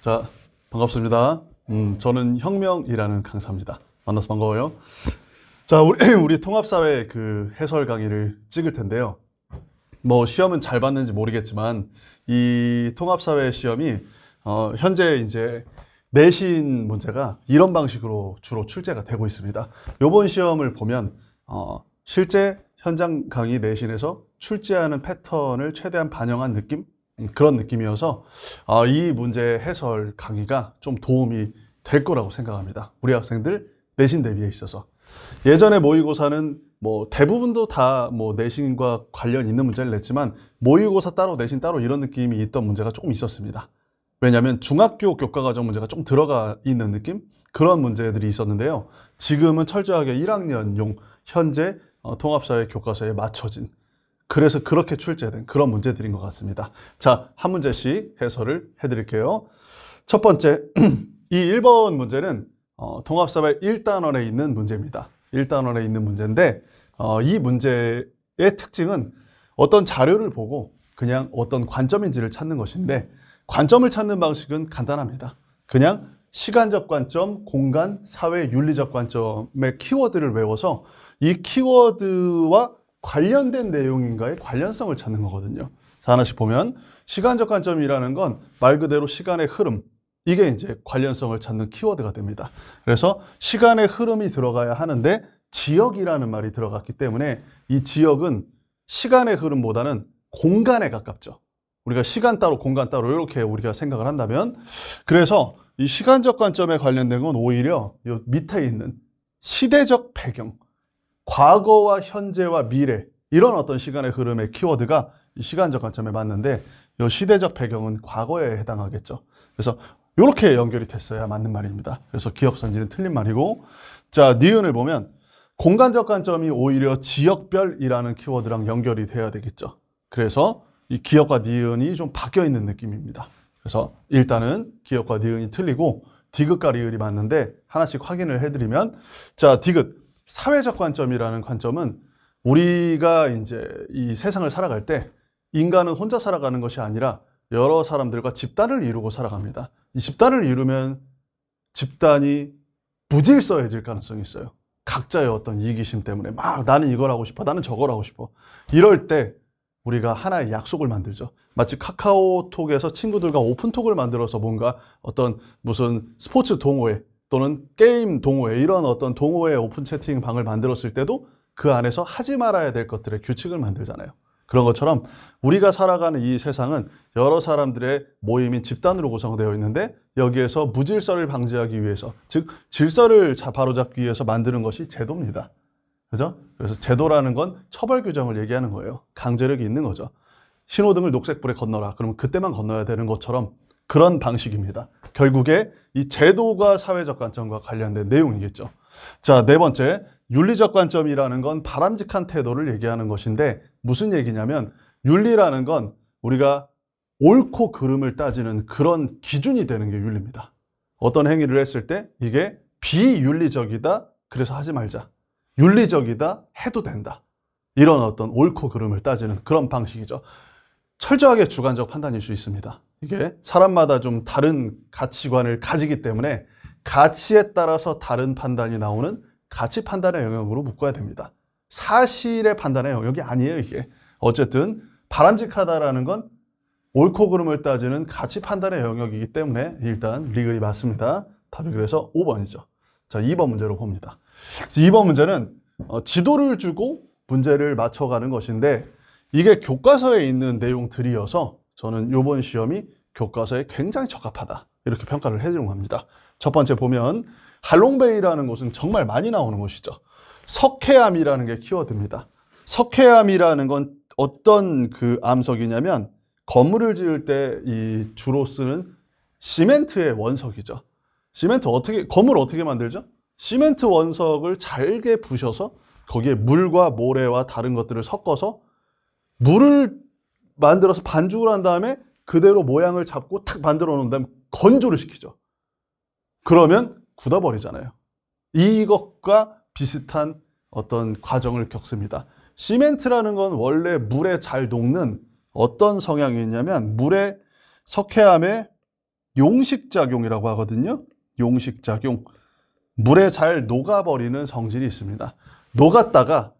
자, 반갑습니다. 음, 저는 혁명이라는 강사입니다. 만나서 반가워요. 자, 우리, 우리 통합사회 그 해설 강의를 찍을 텐데요. 뭐, 시험은 잘 봤는지 모르겠지만, 이 통합사회 시험이, 어, 현재 이제 내신 문제가 이런 방식으로 주로 출제가 되고 있습니다. 요번 시험을 보면, 어, 실제 현장 강의 내신에서 출제하는 패턴을 최대한 반영한 느낌? 음, 그런 느낌이어서 어, 이 문제 해설 강의가 좀 도움이 될 거라고 생각합니다. 우리 학생들 내신 대비에 있어서. 예전에 모의고사는 뭐 대부분도 다 뭐 내신과 관련 있는 문제를 냈지만 모의고사 따로 내신 따로 이런 느낌이 있던 문제가 조금 있었습니다. 왜냐하면 중학교 교과과정 문제가 좀 들어가 있는 느낌 그런 문제들이 있었는데요. 지금은 철저하게 1학년용 현재 어, 통합사회 교과서에 맞춰진 그래서 그렇게 출제된 그런 문제들인 것 같습니다. 자, 한 문제씩 해설을 해드릴게요. 첫 번째, 이 1번 문제는 어, 동합사발 1단원에 있는 문제입니다. 1단원에 있는 문제인데 어, 이 문제의 특징은 어떤 자료를 보고 그냥 어떤 관점인지를 찾는 것인데 관점을 찾는 방식은 간단합니다. 그냥 시간적 관점, 공간, 사회, 윤리적 관점의 키워드를 외워서 이 키워드와 관련된 내용인가의 관련성을 찾는 거거든요. 자, 하나씩 보면 시간적 관점이라는 건 말 그대로 시간의 흐름, 이게 이제 관련성을 찾는 키워드가 됩니다. 그래서 시간의 흐름이 들어가야 하는데 지역이라는 말이 들어갔기 때문에 이 지역은 시간의 흐름보다는 공간에 가깝죠. 우리가 시간 따로 공간 따로 이렇게 우리가 생각을 한다면 그래서 이 시간적 관점에 관련된 건 오히려 이 밑에 있는 시대적 배경 과거와 현재와 미래 이런 어떤 시간의 흐름의 키워드가 시간적 관점에 맞는데 이 시대적 배경은 과거에 해당하겠죠. 그래서 이렇게 연결이 됐어야 맞는 말입니다. 그래서 기억선지는 틀린 말이고 자 니은을 보면 공간적 관점이 오히려 지역별이라는 키워드랑 연결이 돼야 되겠죠. 그래서 이 기억과 니은이 좀 바뀌어 있는 느낌입니다. 그래서 일단은 기억과 니은이 틀리고 디귿과 리을이 맞는데 하나씩 확인을 해드리면 자 디귿 사회적 관점이라는 관점은 우리가 이제 이 세상을 살아갈 때 인간은 혼자 살아가는 것이 아니라 여러 사람들과 집단을 이루고 살아갑니다. 이 집단을 이루면 집단이 부질서해질 가능성이 있어요. 각자의 어떤 이기심 때문에 막 나는 이걸 하고 싶어, 나는 저걸 하고 싶어. 이럴 때 우리가 하나의 약속을 만들죠. 마치 카카오톡에서 친구들과 오픈톡을 만들어서 뭔가 어떤 무슨 스포츠 동호회 또는 게임 동호회 이런 어떤 동호회 오픈 채팅 방을 만들었을 때도 그 안에서 하지 말아야 될 것들의 규칙을 만들잖아요. 그런 것처럼 우리가 살아가는 이 세상은 여러 사람들의 모임인 집단으로 구성되어 있는데 여기에서 무질서를 방지하기 위해서 즉 질서를 바로잡기 위해서 만드는 것이 제도입니다. 그죠? 그래서 제도라는 건 처벌 규정을 얘기하는 거예요. 강제력이 있는 거죠. 신호등을 녹색불에 건너라. 그러면 그때만 건너야 되는 것처럼 그런 방식입니다. 결국에 이 제도가 사회적 관점과 관련된 내용이겠죠. 자, 네 번째, 윤리적 관점이라는 건 바람직한 태도를 얘기하는 것인데 무슨 얘기냐면 윤리라는 건 우리가 옳고 그름을 따지는 그런 기준이 되는 게 윤리입니다. 어떤 행위를 했을 때 이게 비윤리적이다, 그래서 하지 말자. 윤리적이다, 해도 된다. 이런 어떤 옳고 그름을 따지는 그런 방식이죠. 철저하게 주관적 판단일 수 있습니다. 이게 사람마다 좀 다른 가치관을 가지기 때문에 가치에 따라서 다른 판단이 나오는 가치 판단의 영역으로 묶어야 됩니다. 사실의 판단의 영역이 아니에요, 이게. 어쨌든 바람직하다라는 건 옳고 그름을 따지는 가치 판단의 영역이기 때문에 일단 리글이 맞습니다. 답이 그래서 5번이죠. 자, 2번 문제로 봅니다. 2번 문제는 어, 지도를 주고 문제를 맞춰가는 것인데 이게 교과서에 있는 내용들이어서 저는 이번 시험이 교과서에 굉장히 적합하다 이렇게 평가를 해준겁니다. 주첫 번째 보면 할롱베이라는 곳은 정말 많이 나오는 곳이죠. 석회암이라는 게 키워드입니다. 석회암이라는 건 어떤 그 암석이냐면 건물을 지을 때이 주로 쓰는 시멘트의 원석이죠. 시멘트 어떻게 건물 어떻게 만들죠? 시멘트 원석을 잘게 부셔서 거기에 물과 모래와 다른 것들을 섞어서 물을 만들어서 반죽을 한 다음에 그대로 모양을 잡고 탁 만들어 놓은 다음에 건조를 시키죠. 그러면 굳어버리잖아요. 이것과 비슷한 어떤 과정을 겪습니다. 시멘트라는 건 원래 물에 잘 녹는 어떤 성향이 있냐면 물에 석회암의 용식작용이라고 하거든요. 용식작용. 물에 잘 녹아버리는 성질이 있습니다. 녹았다가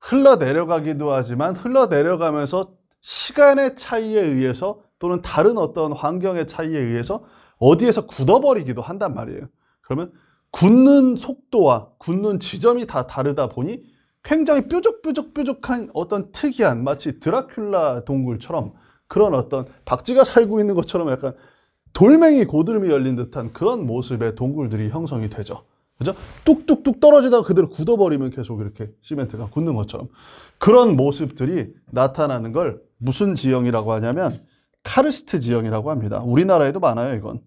흘러내려가기도 하지만 흘러내려가면서 시간의 차이에 의해서 또는 다른 어떤 환경의 차이에 의해서 어디에서 굳어버리기도 한단 말이에요. 그러면 굳는 속도와 굳는 지점이 다 다르다 보니 굉장히 뾰족뾰족뾰족한 어떤 특이한 마치 드라큘라 동굴처럼 그런 어떤 박쥐가 살고 있는 것처럼 약간 돌멩이 고드름이 열린 듯한 그런 모습의 동굴들이 형성이 되죠. 그죠? 뚝뚝뚝 떨어지다가 그대로 굳어버리면 계속 이렇게 시멘트가 굳는 것처럼 그런 모습들이 나타나는 걸 무슨 지형이라고 하냐면 카르스트 지형이라고 합니다. 우리나라에도 많아요, 이건.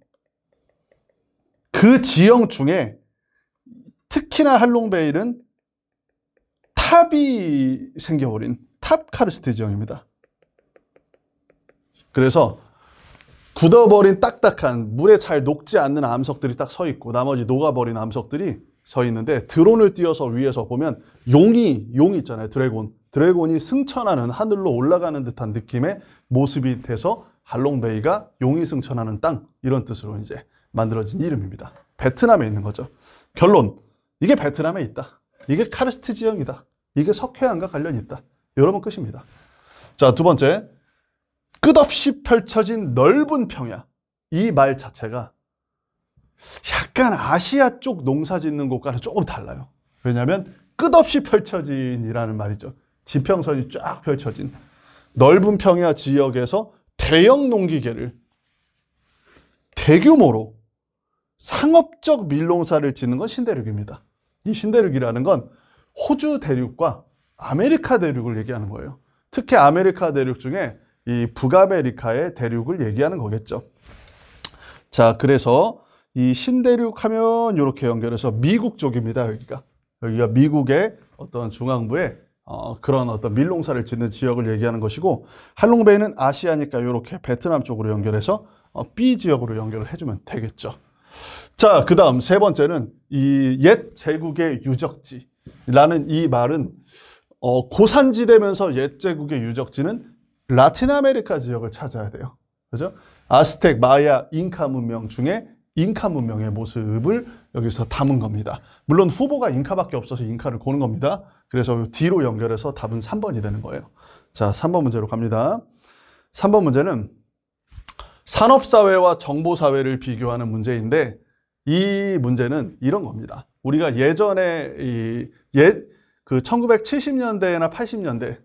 그 지형 중에 특히나 할롱베일은 탑이 생겨버린 탑 카르스트 지형입니다. 그래서 굳어버린 딱딱한 물에 잘 녹지 않는 암석들이 딱 서 있고 나머지 녹아버린 암석들이 서 있는데 드론을 띄어서 위에서 보면 용이 용 있잖아요 드래곤 드래곤이 승천하는 하늘로 올라가는 듯한 느낌의 모습이 돼서 할롱베이가 용이 승천하는 땅 이런 뜻으로 이제 만들어진 이름입니다. 베트남에 있는 거죠. 결론 이게 베트남에 있다. 이게 카르스트 지형이다. 이게 석회암과 관련이 있다. 여러분 끝입니다. 자 두 번째 끝없이 펼쳐진 넓은 평야 이 말 자체가 약간 아시아 쪽 농사 짓는 곳과는 조금 달라요. 왜냐하면 끝없이 펼쳐진이라는 말이죠. 지평선이 쫙 펼쳐진 넓은 평야 지역에서 대형 농기계를 대규모로 상업적 밀농사를 짓는 건 신대륙입니다. 이 신대륙이라는 건 호주 대륙과 아메리카 대륙을 얘기하는 거예요. 특히 아메리카 대륙 중에 이 북아메리카의 대륙을 얘기하는 거겠죠. 자, 그래서 이 신대륙 하면 이렇게 연결해서 미국 쪽입니다. 여기가 여기가 미국의 어떤 중앙부에 어, 그런 어떤 밀농사를 짓는 지역을 얘기하는 것이고 할롱베이는 아시아니까 이렇게 베트남 쪽으로 연결해서 어, B 지역으로 연결을 해주면 되겠죠. 자, 그 다음 세 번째는 이 옛 제국의 유적지라는 이 말은 어, 고산지대면서 옛 제국의 유적지는 라틴 아메리카 지역을 찾아야 돼요. 그죠? 아스텍, 마야, 잉카 문명 중에 잉카 문명의 모습을 여기서 담은 겁니다. 물론 후보가 인카밖에 없어서 인카를 고는 겁니다. 그래서 D로 연결해서 답은 3번이 되는 거예요. 자, 3번 문제로 갑니다. 3번 문제는 산업사회와 정보사회를 비교하는 문제인데 이 문제는 이런 겁니다. 우리가 예전에 이, 옛, 예, 그 1970년대나 80년대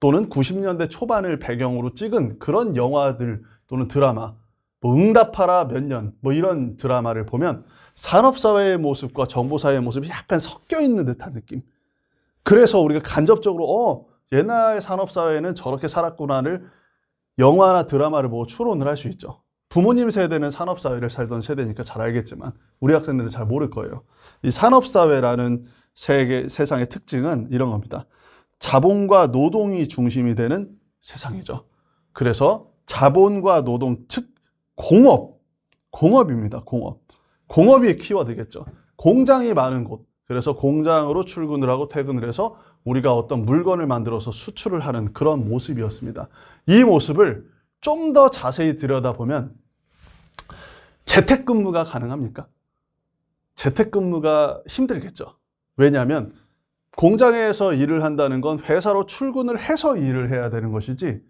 또는 90년대 초반을 배경으로 찍은 그런 영화들 또는 드라마 뭐 응답하라 몇 년 뭐 이런 드라마를 보면 산업사회의 모습과 정보사회의 모습이 약간 섞여 있는 듯한 느낌. 그래서 우리가 간접적으로, 어, 옛날 산업사회는 저렇게 살았구나를 영화나 드라마를 보고 추론을 할 수 있죠. 부모님 세대는 산업사회를 살던 세대니까 잘 알겠지만, 우리 학생들은 잘 모를 거예요. 이 산업사회라는 세계, 세상의 특징은 이런 겁니다. 자본과 노동이 중심이 되는 세상이죠. 그래서 자본과 노동, 즉, 공업, 공업입니다, 공업. 공업이 키워드겠죠. 공장이 많은 곳. 그래서 공장으로 출근을 하고 퇴근을 해서 우리가 어떤 물건을 만들어서 수출을 하는 그런 모습이었습니다. 이 모습을 좀 더 자세히 들여다보면 재택근무가 가능합니까? 재택근무가 힘들겠죠. 왜냐하면 공장에서 일을 한다는 건 회사로 출근을 해서 일을 해야 되는 것이지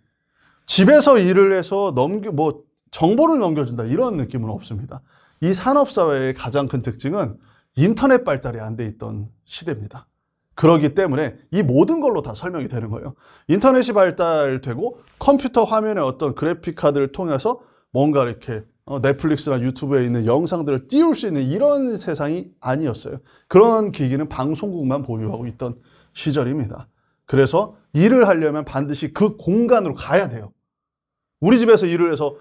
집에서 일을 해서 넘겨 뭐 정보를 넘겨준다 이런 느낌은 없습니다. 이 산업사회의 가장 큰 특징은 인터넷 발달이 안 돼 있던 시대입니다. 그러기 때문에 이 모든 걸로 다 설명이 되는 거예요. 인터넷이 발달되고 컴퓨터 화면에 어떤 그래픽카드를 통해서 뭔가 이렇게 어, 넷플릭스나 유튜브에 있는 영상들을 띄울 수 있는 이런 세상이 아니었어요. 그런 기기는 방송국만 보유하고 있던 시절입니다. 그래서 일을 하려면 반드시 그 공간으로 가야 돼요. 우리 집에서 일을 해서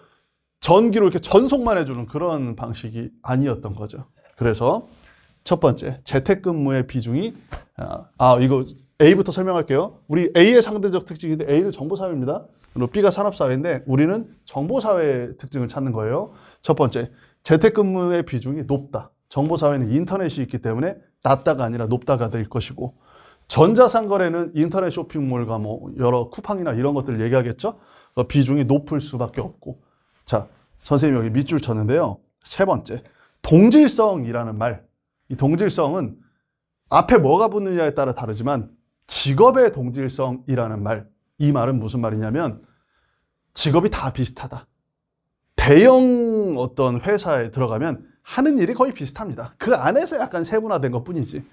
전기로 이렇게 전속만 해주는 그런 방식이 아니었던 거죠. 그래서 첫 번째, 재택근무의 비중이 아, 아 이거 A부터 설명할게요. 우리 A의 상대적 특징인데 A는 정보사회입니다. 그리고 B가 산업사회인데 우리는 정보사회의 특징을 찾는 거예요. 첫 번째, 재택근무의 비중이 높다. 정보사회는 인터넷이 있기 때문에 낮다가 아니라 높다가 될 것이고 전자상거래는 인터넷 쇼핑몰과 뭐 여러 쿠팡이나 이런 것들을 얘기하겠죠. 그 비중이 높을 수밖에 없고 자, 선생님 여기 밑줄 쳤는데요. 세 번째, 동질성이라는 말. 이 동질성은 앞에 뭐가 붙느냐에 따라 다르지만 직업의 동질성이라는 말. 이 말은 무슨 말이냐면 직업이 다 비슷하다. 대형 어떤 회사에 들어가면 하는 일이 거의 비슷합니다. 그 안에서 약간 세분화된 것 뿐이지.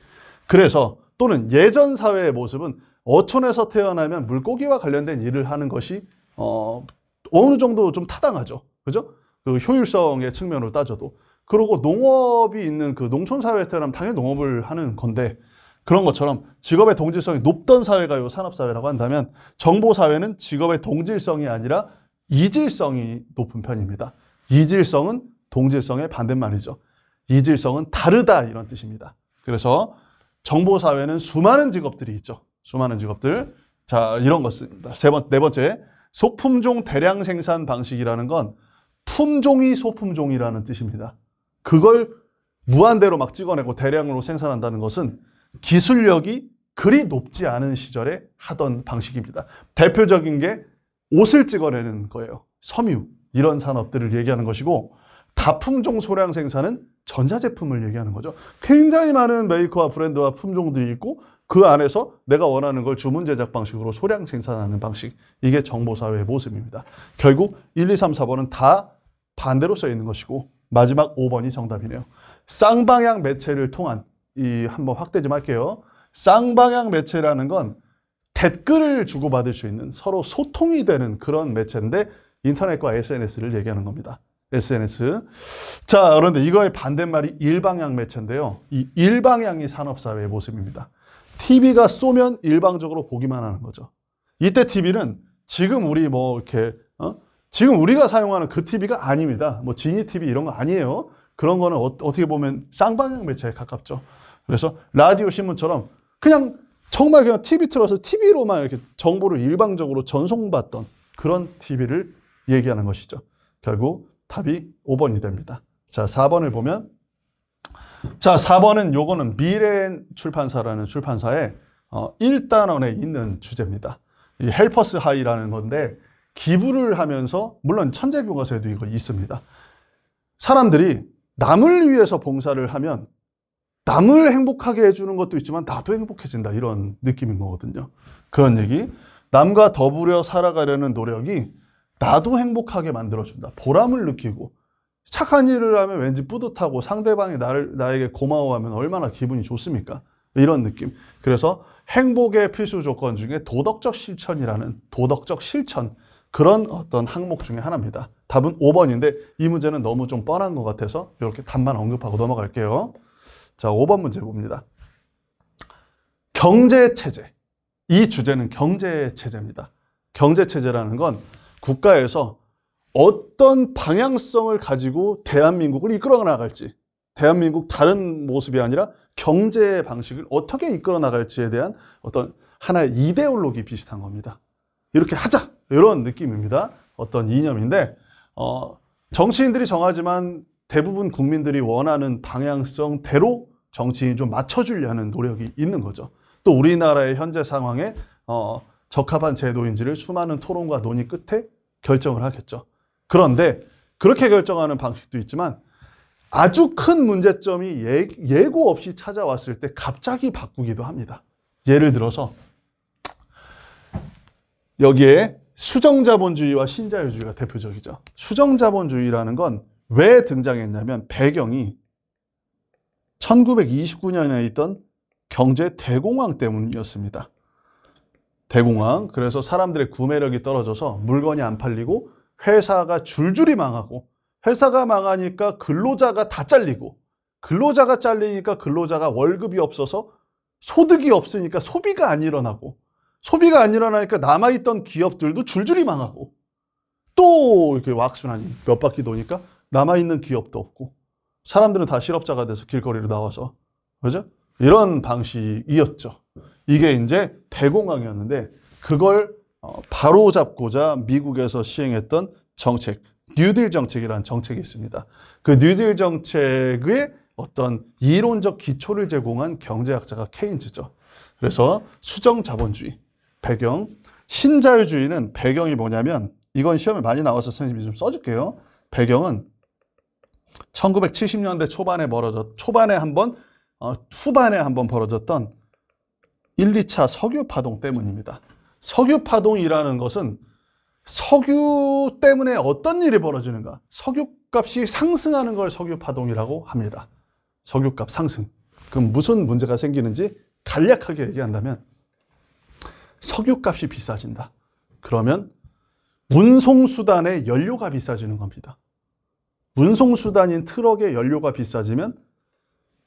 그래서 또는 예전 사회의 모습은 어촌에서 태어나면 물고기와 관련된 일을 하는 것이 어, 어느 정도 좀 타당하죠. 그죠? 그 효율성의 측면으로 따져도. 그러고 농업이 있는 그 농촌 사회 때라 당연히 농업을 하는 건데 그런 것처럼 직업의 동질성이 높던 사회가 요 산업사회라고 한다면 정보사회는 직업의 동질성이 아니라 이질성이 높은 편입니다. 이질성은 동질성의 반대말이죠. 이질성은 다르다 이런 뜻입니다. 그래서 정보사회는 수많은 직업들이 있죠. 수많은 직업들. 자, 이런 것입니다. 세 번, 네 번째. 소품종 대량 생산 방식이라는 건 품종이 소품종이라는 뜻입니다. 그걸 무한대로 막 찍어내고 대량으로 생산한다는 것은 기술력이 그리 높지 않은 시절에 하던 방식입니다. 대표적인 게 옷을 찍어내는 거예요. 섬유 이런 산업들을 얘기하는 것이고 다품종 소량 생산은 전자제품을 얘기하는 거죠. 굉장히 많은 메이커와 브랜드와 품종들이 있고 그 안에서 내가 원하는 걸 주문 제작 방식으로 소량 생산하는 방식 이게 정보사회의 모습입니다. 결국 1, 2, 3, 4번은 다 반대로 써 있는 것이고 마지막 5번이 정답이네요. 쌍방향 매체를 통한 이 한번 확대 좀 할게요. 쌍방향 매체라는 건 댓글을 주고받을 수 있는 서로 소통이 되는 그런 매체인데 인터넷과 SNS를 얘기하는 겁니다. SNS. 자, 그런데 이거의 반대말이 일방향 매체인데요. 이 일방향이 산업사회의 모습입니다. TV가 쏘면 일방적으로 보기만 하는 거죠. 이때 TV는 지금 우리 뭐 이렇게 어? 지금 우리가 사용하는 그 TV가 아닙니다. 뭐 지니 TV 이런 거 아니에요. 그런 거는 어, 떻게 보면 쌍방향 매체에 가깝죠. 그래서 라디오 신문처럼 그냥 정말 그냥 TV 틀어서 TV로만 이렇게 정보를 일방적으로 전송받던 그런 TV를 얘기하는 것이죠. 결국 답이 5번이 됩니다. 자, 4번을 보면 자, 4번은 요거는 미래엔 출판사라는 출판사의 어, 1단원에 있는 주제입니다. 이 헬퍼스 하이라는 건데 기부를 하면서 물론 천재 교과서에도 이거 있습니다. 사람들이 남을 위해서 봉사를 하면 남을 행복하게 해주는 것도 있지만 나도 행복해진다 이런 느낌인 거거든요. 그런 얘기. 남과 더불어 살아가려는 노력이 나도 행복하게 만들어준다. 보람을 느끼고 착한 일을 하면 왠지 뿌듯하고 상대방이 나를, 나에게 고마워하면 얼마나 기분이 좋습니까? 이런 느낌. 그래서 행복의 필수 조건 중에 도덕적 실천이라는 도덕적 실천 그런 어떤 항목 중에 하나입니다. 답은 5번인데 이 문제는 너무 좀 뻔한 것 같아서 이렇게 답만 언급하고 넘어갈게요. 자, 5번 문제 봅니다. 경제체제. 이 주제는 경제체제입니다. 경제체제라는 건 국가에서 어떤 방향성을 가지고 대한민국을 이끌어 나갈지 대한민국 다른 모습이 아니라 경제 방식을 어떻게 이끌어 나갈지에 대한 어떤 하나의 이데올로기 비슷한 겁니다. 이렇게 하자 이런 느낌입니다. 어떤 이념인데 어, 정치인들이 정하지만 대부분 국민들이 원하는 방향성대로 정치인이 좀 맞춰주려는 노력이 있는 거죠. 또 우리나라의 현재 상황에 어, 적합한 제도인지를 수많은 토론과 논의 끝에 결정을 하겠죠. 그런데 그렇게 결정하는 방식도 있지만 아주 큰 문제점이 예, 고 없이 찾아왔을 때 갑자기 바꾸기도 합니다. 예를 들어서 여기에 수정자본주의와 신자유주의가 대표적이죠. 수정자본주의라는 건 왜 등장했냐면 배경이 1929년에 있던 경제 대공황 때문이었습니다. 대공황. 그래서 사람들의 구매력이 떨어져서 물건이 안 팔리고 회사가 줄줄이 망하고 회사가 망하니까 근로자가 다 잘리고 근로자가 잘리니까 근로자가 월급이 없어서 소득이 없으니까 소비가 안 일어나고 소비가 안 일어나니까 남아있던 기업들도 줄줄이 망하고 또 이렇게 왁순환이 몇 바퀴 도니까 남아있는 기업도 없고 사람들은 다 실업자가 돼서 길거리로 나와서 그죠? 이런 방식이었죠. 이게 이제 대공황이었는데 그걸 어, 바로잡고자 미국에서 시행했던 정책, 뉴딜 정책이라는 정책이 있습니다. 그 뉴딜 정책의 어떤 이론적 기초를 제공한 경제학자가 케인즈죠. 그래서 수정 자본주의, 배경, 신자유주의는 배경이 뭐냐면 이건 시험에 많이 나와서 선생님이 좀 써줄게요. 배경은 1970년대 초반에 벌어졌, 초반에 한 번, 어, 후반에 한번 벌어졌던 1, 2차 석유 파동 때문입니다. 석유 파동이라는 것은 석유 때문에 어떤 일이 벌어지는가? 석유 값이 상승하는 걸 석유 파동이라고 합니다. 석유 값 상승. 그럼 무슨 문제가 생기는지 간략하게 얘기한다면 석유 값이 비싸진다. 그러면 운송수단의 연료가 비싸지는 겁니다. 운송수단인 트럭의 연료가 비싸지면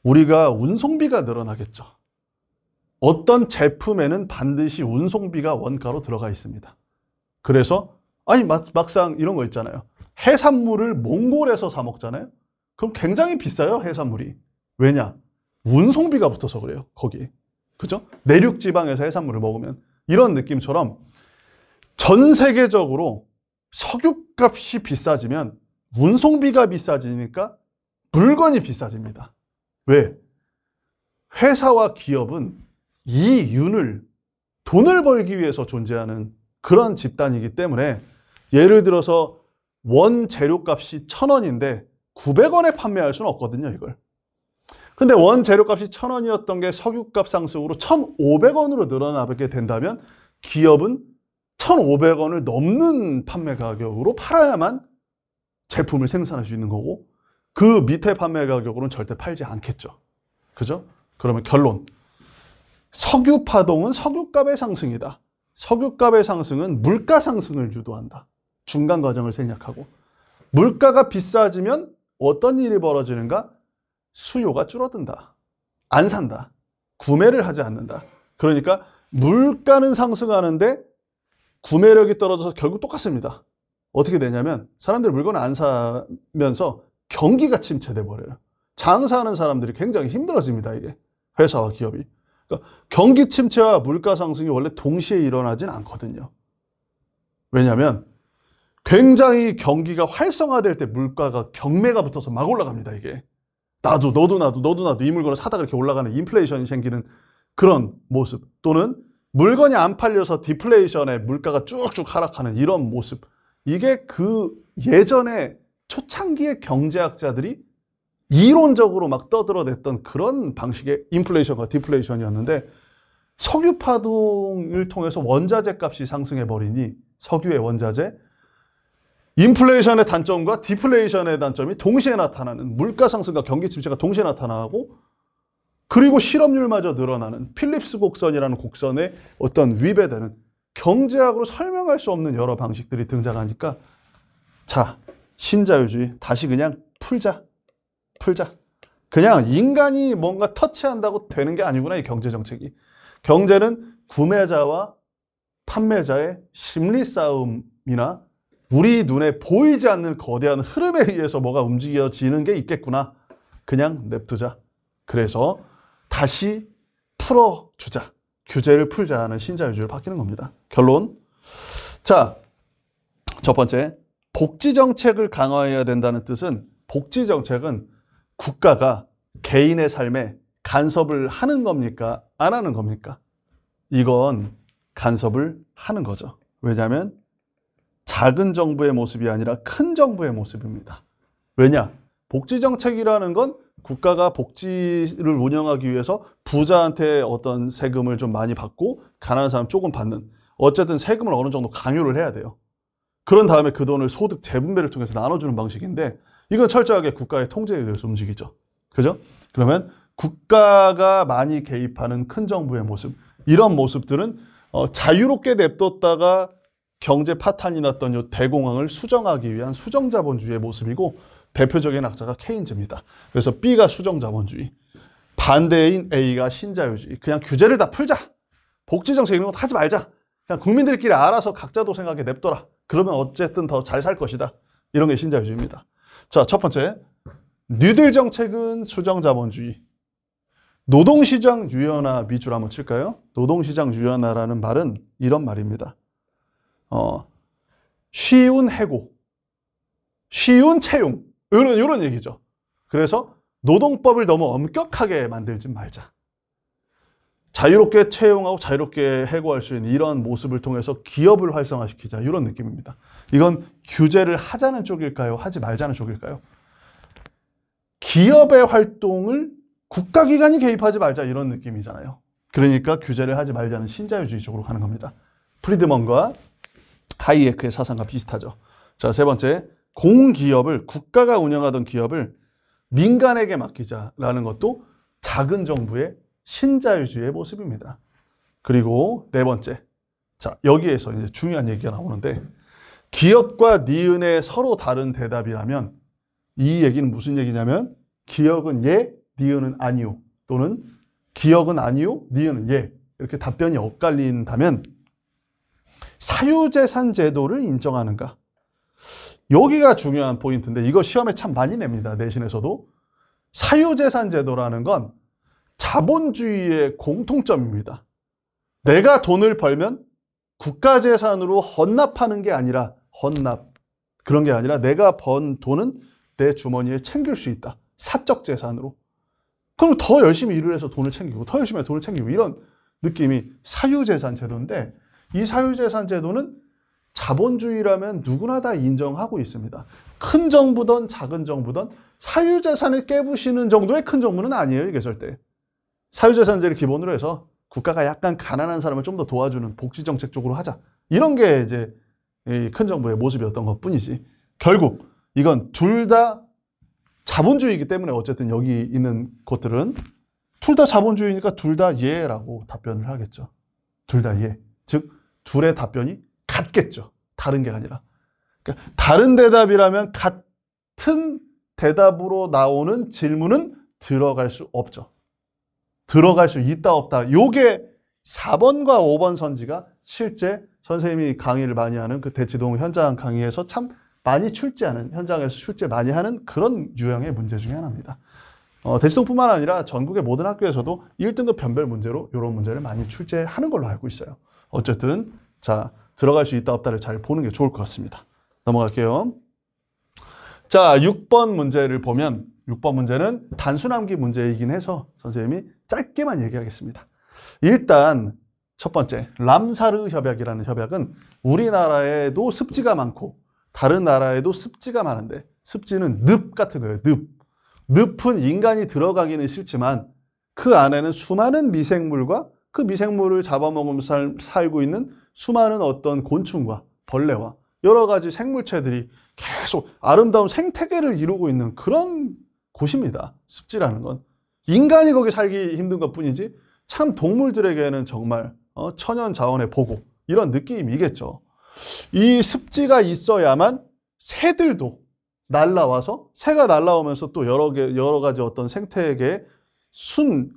우리가 운송비가 늘어나겠죠. 어떤 제품에는 반드시 운송비가 원가로 들어가 있습니다. 그래서 아니 막, 상 이런 거 있잖아요. 해산물을 몽골에서 사 먹잖아요. 그럼 굉장히 비싸요 해산물이. 왜냐? 운송비가 붙어서 그래요 거기. 에 그죠? 내륙 지방에서 해산물을 먹으면 이런 느낌처럼 전 세계적으로 석유값이 비싸지면 운송비가 비싸지니까 물건이 비싸집니다. 왜? 회사와 기업은 이 윤을 돈을 벌기 위해서 존재하는 그런 집단이기 때문에 예를 들어서 원 재료값이 천원인데 900원에 판매할 수는 없거든요, 이걸. 근데 원 재료값이 천원이었던게 석유값 상승으로 1,500원으로 늘어나게 된다면 기업은 1,500원을 넘는 판매 가격으로 팔아야만 제품을 생산할 수 있는 거고 그 밑에 판매 가격으로는 절대 팔지 않겠죠. 그죠? 그러면 결론. 석유 파동은 석유값의 상승이다. 석유값의 상승은 물가 상승을 유도한다. 중간 과정을 생략하고. 물가가 비싸지면 어떤 일이 벌어지는가? 수요가 줄어든다. 안 산다. 구매를 하지 않는다. 그러니까 물가는 상승하는데 구매력이 떨어져서 결국 똑같습니다. 어떻게 되냐면 사람들이 물건을 안 사면서 경기가 침체돼 버려요. 장사하는 사람들이 굉장히 힘들어집니다. 이게 회사와 기업이. 그러니까 경기 침체와 물가 상승이 원래 동시에 일어나진 않거든요. 왜냐하면 굉장히 경기가 활성화될 때 물가가 경매가 붙어서 막 올라갑니다. 이게 나도 너도 나도 너도 나도 이 물건을 사다가 이렇게 올라가는 인플레이션이 생기는 그런 모습 또는 물건이 안 팔려서 디플레이션에 물가가 쭉쭉 하락하는 이런 모습 이게 그 예전에 초창기의 경제학자들이 이론적으로 막 떠들어냈던 그런 방식의 인플레이션과 디플레이션이었는데 석유 파동을 통해서 원자재 값이 상승해 버리니 석유의 원자재 인플레이션의 단점과 디플레이션의 단점이 동시에 나타나는 물가 상승과 경기 침체가 동시에 나타나고 그리고 실업률마저 늘어나는 필립스 곡선이라는 곡선에 어떤 위배되는 경제학으로 설명할 수 없는 여러 방식들이 등장하니까 자 신자유주의 다시 그냥 풀자 풀자. 그냥 인간이 뭔가 터치한다고 되는 게 아니구나, 이 경제정책이. 경제는 구매자와 판매자의 심리 싸움이나 우리 눈에 보이지 않는 거대한 흐름에 의해서 뭐가 움직여지는 게 있겠구나. 그냥 냅두자. 그래서 다시 풀어주자. 규제를 풀자 하는 신자유주의로 바뀌는 겁니다. 결론. 자, 첫 번째. 복지정책을 강화해야 된다는 뜻은 복지정책은 국가가 개인의 삶에 간섭을 하는 겁니까? 안 하는 겁니까? 이건 간섭을 하는 거죠. 왜냐하면 작은 정부의 모습이 아니라 큰 정부의 모습입니다. 왜냐? 복지정책이라는 건 국가가 복지를 운영하기 위해서 부자한테 어떤 세금을 좀 많이 받고 가난한 사람 조금 받는 어쨌든 세금을 어느 정도 강요를 해야 돼요. 그런 다음에 그 돈을 소득 재분배를 통해서 나눠주는 방식인데 이건 철저하게 국가의 통제에 의해서 움직이죠. 그죠? 그러면 국가가 많이 개입하는 큰 정부의 모습 이런 모습들은 어, 자유롭게 냅뒀다가 경제 파탄이 났던 요 대공황을 수정하기 위한 수정자본주의의 모습이고 대표적인 학자가 케인즈입니다. 그래서 B가 수정자본주의, 반대인 A가 신자유주의. 그냥 규제를 다 풀자. 복지정책 이런 것도 하지 말자. 그냥 국민들끼리 알아서 각자 도생각에 냅둬라. 그러면 어쨌든 더 잘 살 것이다. 이런 게 신자유주의입니다. 자, 첫 번째. 뉴딜 정책은 수정자본주의. 노동시장 유연화 미줄 한번 칠까요? 노동시장 유연화라는 말은 이런 말입니다. 어, 쉬운 해고, 쉬운 채용, 이런, 이런 얘기죠. 그래서 노동법을 너무 엄격하게 만들지 말자. 자유롭게 채용하고 자유롭게 해고할 수 있는 이런 모습을 통해서 기업을 활성화시키자 이런 느낌입니다. 이건 규제를 하자는 쪽일까요? 하지 말자는 쪽일까요? 기업의 활동을 국가기관이 개입하지 말자 이런 느낌이잖아요. 그러니까 규제를 하지 말자는 신자유주의 쪽으로 가는 겁니다. 프리드먼과 하이에크의 사상과 비슷하죠. 자, 세 번째, 공기업을 국가가 운영하던 기업을 민간에게 맡기자라는 것도 작은 정부의 신자유주의 의 모습입니다. 그리고 네 번째. 자, 여기에서 이제 중요한 얘기가 나오는데 기억과 니은의 서로 다른 대답이라면 이 얘기는 무슨 얘기냐면 기억은 예, 니은은 아니요 또는 기억은 아니요, 니은은 예 이렇게 답변이 엇갈린다면 사유재산 제도를 인정하는가? 여기가 중요한 포인트인데 이거 시험에 참 많이 냅니다. 내신에서도 사유재산 제도라는 건 자본주의의 공통점입니다. 내가 돈을 벌면 국가 재산으로 헌납하는 게 아니라 헌납 그런 게 아니라 내가 번 돈은 내 주머니에 챙길 수 있다. 사적 재산으로. 그럼 더 열심히 일을 해서 돈을 챙기고 더 열심히 돈을 챙기고 이런 느낌이 사유재산 제도인데 이 사유재산 제도는 자본주의라면 누구나 다 인정하고 있습니다. 큰 정부든 작은 정부든 사유재산을 깨부시는 정도의 큰 정부는 아니에요. 이게 절대. 사유재산제를 기본으로 해서 국가가 약간 가난한 사람을 좀 더 도와주는 복지정책 쪽으로 하자. 이런 게 이제 큰 정부의 모습이었던 것 뿐이지. 결국 이건 둘 다 자본주의이기 때문에 어쨌든 여기 있는 것들은 둘 다 자본주의니까 둘 다 예라고 답변을 하겠죠. 둘 다 예. 즉, 둘의 답변이 같겠죠. 다른 게 아니라. 그러니까 다른 대답이라면 같은 대답으로 나오는 질문은 들어갈 수 없죠. 들어갈 수 있다 없다. 요게 4번과 5번 선지가 실제 선생님이 강의를 많이 하는 그 대치동 현장 강의에서 참 많이 출제하는 현장에서 출제 많이 하는 그런 유형의 문제 중에 하나입니다. 어, 대치동뿐만 아니라 전국의 모든 학교에서도 1등급 변별 문제로 이런 문제를 많이 출제하는 걸로 알고 있어요. 어쨌든 자 들어갈 수 있다 없다를 잘 보는 게 좋을 것 같습니다. 넘어갈게요. 자 6번 문제를 보면 6번 문제는 단순암기 문제이긴 해서 선생님이 짧게만 얘기하겠습니다. 일단 첫 번째, 람사르 협약이라는 협약은 우리나라에도 습지가 많고 다른 나라에도 습지가 많은데 습지는 늪 같은 거예요. 늪. 늪은 인간이 들어가기는 싫지만 그 안에는 수많은 미생물과 그 미생물을 잡아먹으면서 살고 있는 수많은 어떤 곤충과 벌레와 여러 가지 생물체들이 계속 아름다운 생태계를 이루고 있는 그런 곳입니다. 습지라는 건. 인간이 거기 살기 힘든 것 뿐이지 참 동물들에게는 정말 어, 천연 자원의 보고 이런 느낌이겠죠. 이 습지가 있어야만 새들도 날라와서 새가 날라오면서 또 여러 개 여러 가지 어떤 생태계에순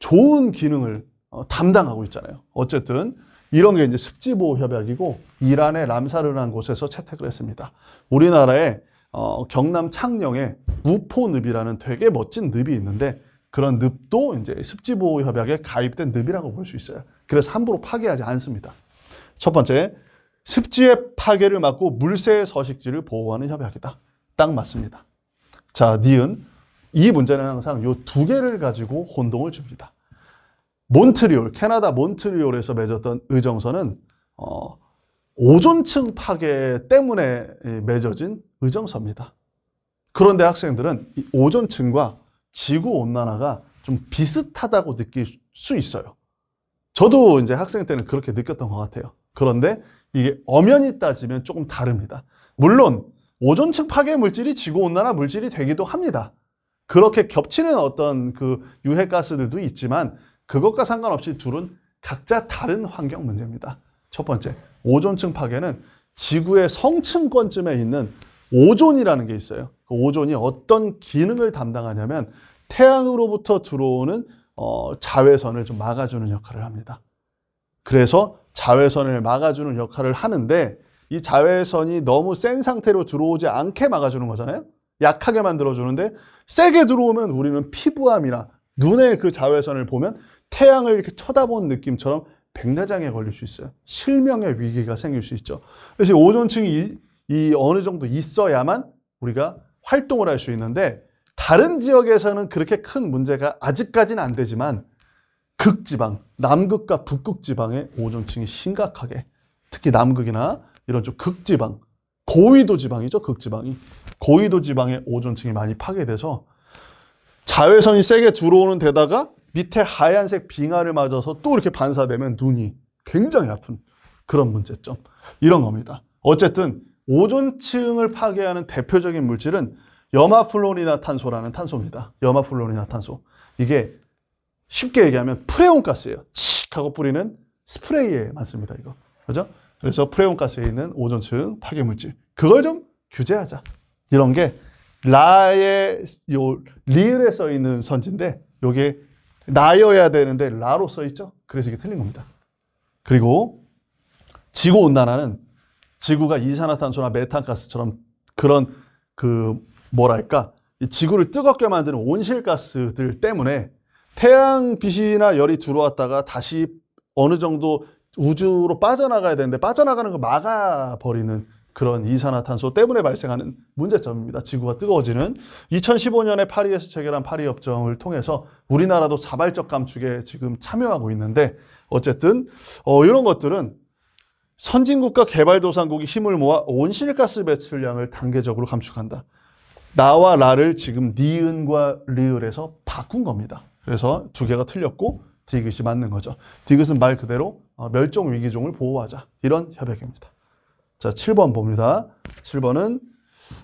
좋은 기능을 어, 담당하고 있잖아요. 어쨌든 이런 게 이제 습지보호 협약이고 이란의 람사르라는 곳에서 채택을 했습니다. 우리나라에 어, 경남 창녕에 우포늪이라는 되게 멋진 늪이 있는데 그런 늪도 이제 습지보호 협약에 가입된 늪이라고 볼 수 있어요. 그래서 함부로 파괴하지 않습니다. 첫 번째, 습지의 파괴를 막고 물새의 서식지를 보호하는 협약이다. 딱 맞습니다. 자, 니은 이 문제는 항상 이 두 개를 가지고 혼동을 줍니다. 몬트리올, 캐나다 몬트리올에서 맺었던 의정서는 어, 오존층 파괴 때문에 맺어진 의정서입니다. 그런데 학생들은 이 오존층과 지구온난화가 좀 비슷하다고 느낄 수 있어요. 저도 이제 학생 때는 그렇게 느꼈던 것 같아요. 그런데 이게 엄연히 따지면 조금 다릅니다. 물론 오존층 파괴 물질이 지구온난화 물질이 되기도 합니다. 그렇게 겹치는 어떤 그 유해가스들도 있지만 그것과 상관없이 둘은 각자 다른 환경 문제입니다. 첫 번째, 오존층 파괴는 지구의 성층권쯤에 있는 오존이라는 게 있어요. 그 오존이 어떤 기능을 담당하냐면 태양으로부터 들어오는 어, 자외선을 좀 막아주는 역할을 합니다. 그래서 자외선을 막아주는 역할을 하는데 이 자외선이 너무 센 상태로 들어오지 않게 막아주는 거잖아요. 약하게 만들어주는데 세게 들어오면 우리는 피부암이나 눈에 그 자외선을 보면 태양을 이렇게 쳐다본 느낌처럼 백내장에 걸릴 수 있어요. 실명의 위기가 생길 수 있죠. 그래서 오존층이 이 어느 정도 있어야만 우리가 활동을 할 수 있는데 다른 지역에서는 그렇게 큰 문제가 아직까지는 안 되지만 극지방, 남극과 북극지방의 오존층이 심각하게 특히 남극이나 이런 쪽 극지방, 고위도 지방이죠, 극지방이. 고위도 지방의 오존층이 많이 파괴돼서 자외선이 세게 들어오는 데다가 밑에 하얀색 빙하를 맞아서 또 이렇게 반사되면 눈이 굉장히 아픈 그런 문제점 이런 겁니다. 어쨌든 오존층을 파괴하는 대표적인 물질은 염화플로리나 탄소라는 탄소입니다. 염화플로리나 탄소. 이게 쉽게 얘기하면 프레온 가스예요. 칙 하고 뿌리는 스프레이에 맞습니다. 이거. 그죠? 그래서 프레온 가스에 있는 오존층 파괴 물질. 그걸 좀 규제하자. 이런 게 라의 요 리을에 써 있는 선지인데 요게 나여야 되는데 라로 써 있죠? 그래서 이게 틀린 겁니다. 그리고 지구온난화는 지구가 이산화탄소나 메탄가스처럼 그런 그 뭐랄까 지구를 뜨겁게 만드는 온실가스들 때문에 태양빛이나 열이 들어왔다가 다시 어느 정도 우주로 빠져나가야 되는데 빠져나가는 거 막아버리는 그런 이산화탄소 때문에 발생하는 문제점입니다. 지구가 뜨거워지는 2015년에 파리에서 체결한 파리 협정을 통해서 우리나라도 자발적 감축에 지금 참여하고 있는데 어쨌든 어, 이런 것들은 선진국과 개발도상국이 힘을 모아 온실가스 배출량을 단계적으로 감축한다. 나와 라를 지금 니은과 리을에서 바꾼 겁니다. 그래서 두 개가 틀렸고 디귿이 맞는 거죠. 디귿은 말 그대로 어, 멸종 위기종을 보호하자 이런 협약입니다. 자, 7번 봅니다. 7번은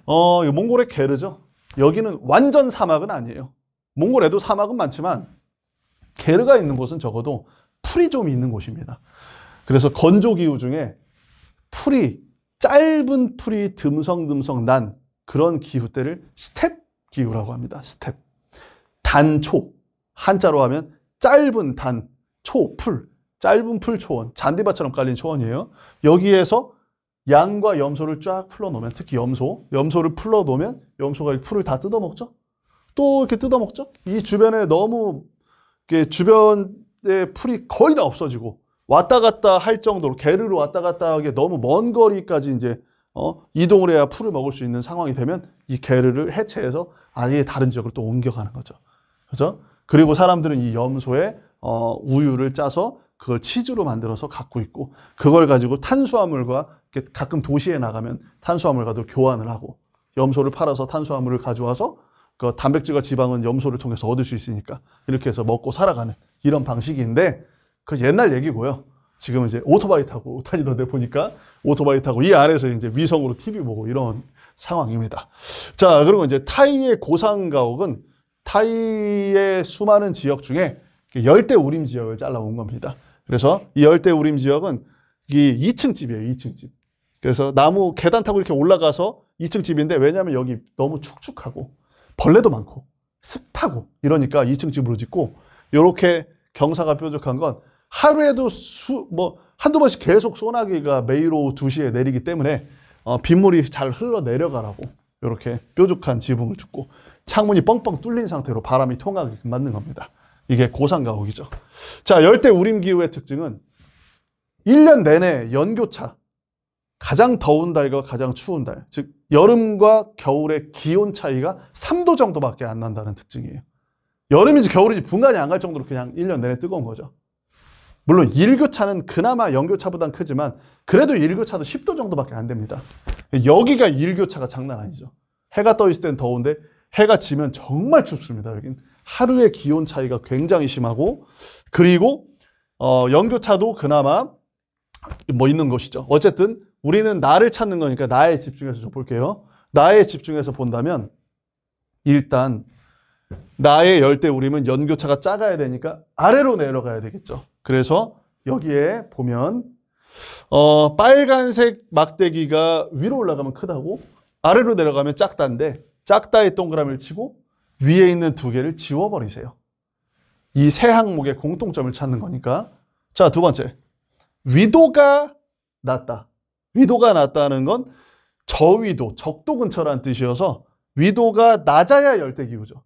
어, 몽골의 게르죠. 여기는 완전 사막은 아니에요. 몽골에도 사막은 많지만 게르가 있는 곳은 적어도 풀이 좀 있는 곳입니다. 그래서 건조기후 중에 풀이 짧은 풀이 듬성듬성 난 그런 기후대를 스텝 기후라고 합니다. 스텝. 단초. 한자로 하면 짧은 단, 초, 풀. 짧은 풀 초원. 잔디밭처럼 깔린 초원이에요. 여기에서 양과 염소를 쫙 풀어놓으면 특히 염소, 염소를 풀어놓으면 염소가 풀을 다 뜯어먹죠. 또 이렇게 뜯어먹죠. 이 주변에 너무 주변에 풀이 거의 다 없어지고 왔다 갔다 할 정도로 게르로 왔다 갔다 하게 너무 먼 거리까지 이제 어, 이동을 해야 풀을 먹을 수 있는 상황이 되면 이 게르를 해체해서 아예 다른 지역으로 또 옮겨가는 거죠. 그죠? 그리고 사람들은 이염소에 어, 우유를 짜서 그걸 치즈로 만들어서 갖고 있고 그걸 가지고 탄수화물과 가끔 도시에 나가면 탄수화물과도 교환을 하고 염소를 팔아서 탄수화물을 가져와서 그 단백질과 지방은 염소를 통해서 얻을 수 있으니까 이렇게 해서 먹고 살아가는 이런 방식인데 그 옛날 얘기고요. 지금 이제 오토바이 타고 다니던데 보니까 오토바이 타고 이 안에서 이제 위성으로 TV 보고 이런 상황입니다. 자, 그리고 이제 타이의 고상가옥은 타이의 수많은 지역 중에 열대 우림 지역을 잘라온 겁니다. 그래서 이 열대 우림 지역은 이 2층 집이에요. 2층 집. 그래서 나무 계단 타고 이렇게 올라가서 2층 집인데 왜냐하면 여기 너무 축축하고 벌레도 많고 습하고 이러니까 2층 집으로 짓고 이렇게 경사가 뾰족한 건 하루에도 수, 뭐 한두 번씩 계속 소나기가 매일 오후 2시에 내리기 때문에 어, 빗물이 잘 흘러내려가라고 이렇게 뾰족한 지붕을 짓고 창문이 뻥뻥 뚫린 상태로 바람이 통하게 만든 겁니다. 이게 고상가옥이죠. 자, 열대 우림기후의 특징은 1년 내내 연교차, 가장 더운 달과 가장 추운 달, 즉 여름과 겨울의 기온 차이가 3도 정도밖에 안 난다는 특징이에요. 여름인지 겨울인지 분간이 안 갈 정도로 그냥 1년 내내 뜨거운 거죠. 물론 일교차는 그나마 연교차보단 크지만 그래도 일교차도 10도 정도밖에 안 됩니다. 여기가 일교차가 장난 아니죠. 해가 떠 있을 땐 더운데 해가 지면 정말 춥습니다. 여긴 하루의 기온 차이가 굉장히 심하고 그리고 어, 연교차도 그나마 뭐 있는 것이죠. 어쨌든 우리는 나를 찾는 거니까 나에 집중해서 좀 볼게요. 나에 집중해서 본다면 일단 나의 열대 우림은 연교차가 작아야 되니까 아래로 내려가야 되겠죠. 그래서 여기에 보면 어, 빨간색 막대기가 위로 올라가면 크다고 아래로 내려가면 작다인데 작다의 동그라미를 치고 위에 있는 두 개를 지워버리세요. 이 세 항목의 공통점을 찾는 거니까. 자, 두 번째. 위도가 낮다. 위도가 낮다는 건 저위도, 적도 근처라는 뜻이어서 위도가 낮아야 열대기후죠.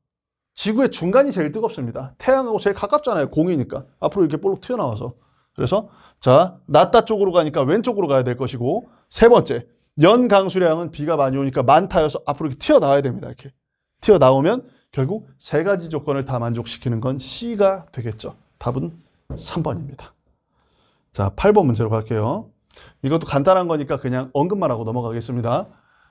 지구의 중간이 제일 뜨겁습니다. 태양하고 제일 가깝잖아요. 공이니까. 앞으로 이렇게 볼록 튀어나와서. 그래서 자 낮다 쪽으로 가니까 왼쪽으로 가야 될 것이고 세 번째 연 강수량은 비가 많이 오니까 많다여서 앞으로 이렇게 튀어나와야 됩니다. 이렇게 튀어나오면 결국 세 가지 조건을 다 만족시키는 건 C가 되겠죠. 답은 3번입니다. 자, 8번 문제로 갈게요. 이것도 간단한 거니까 그냥 언급만 하고 넘어가겠습니다.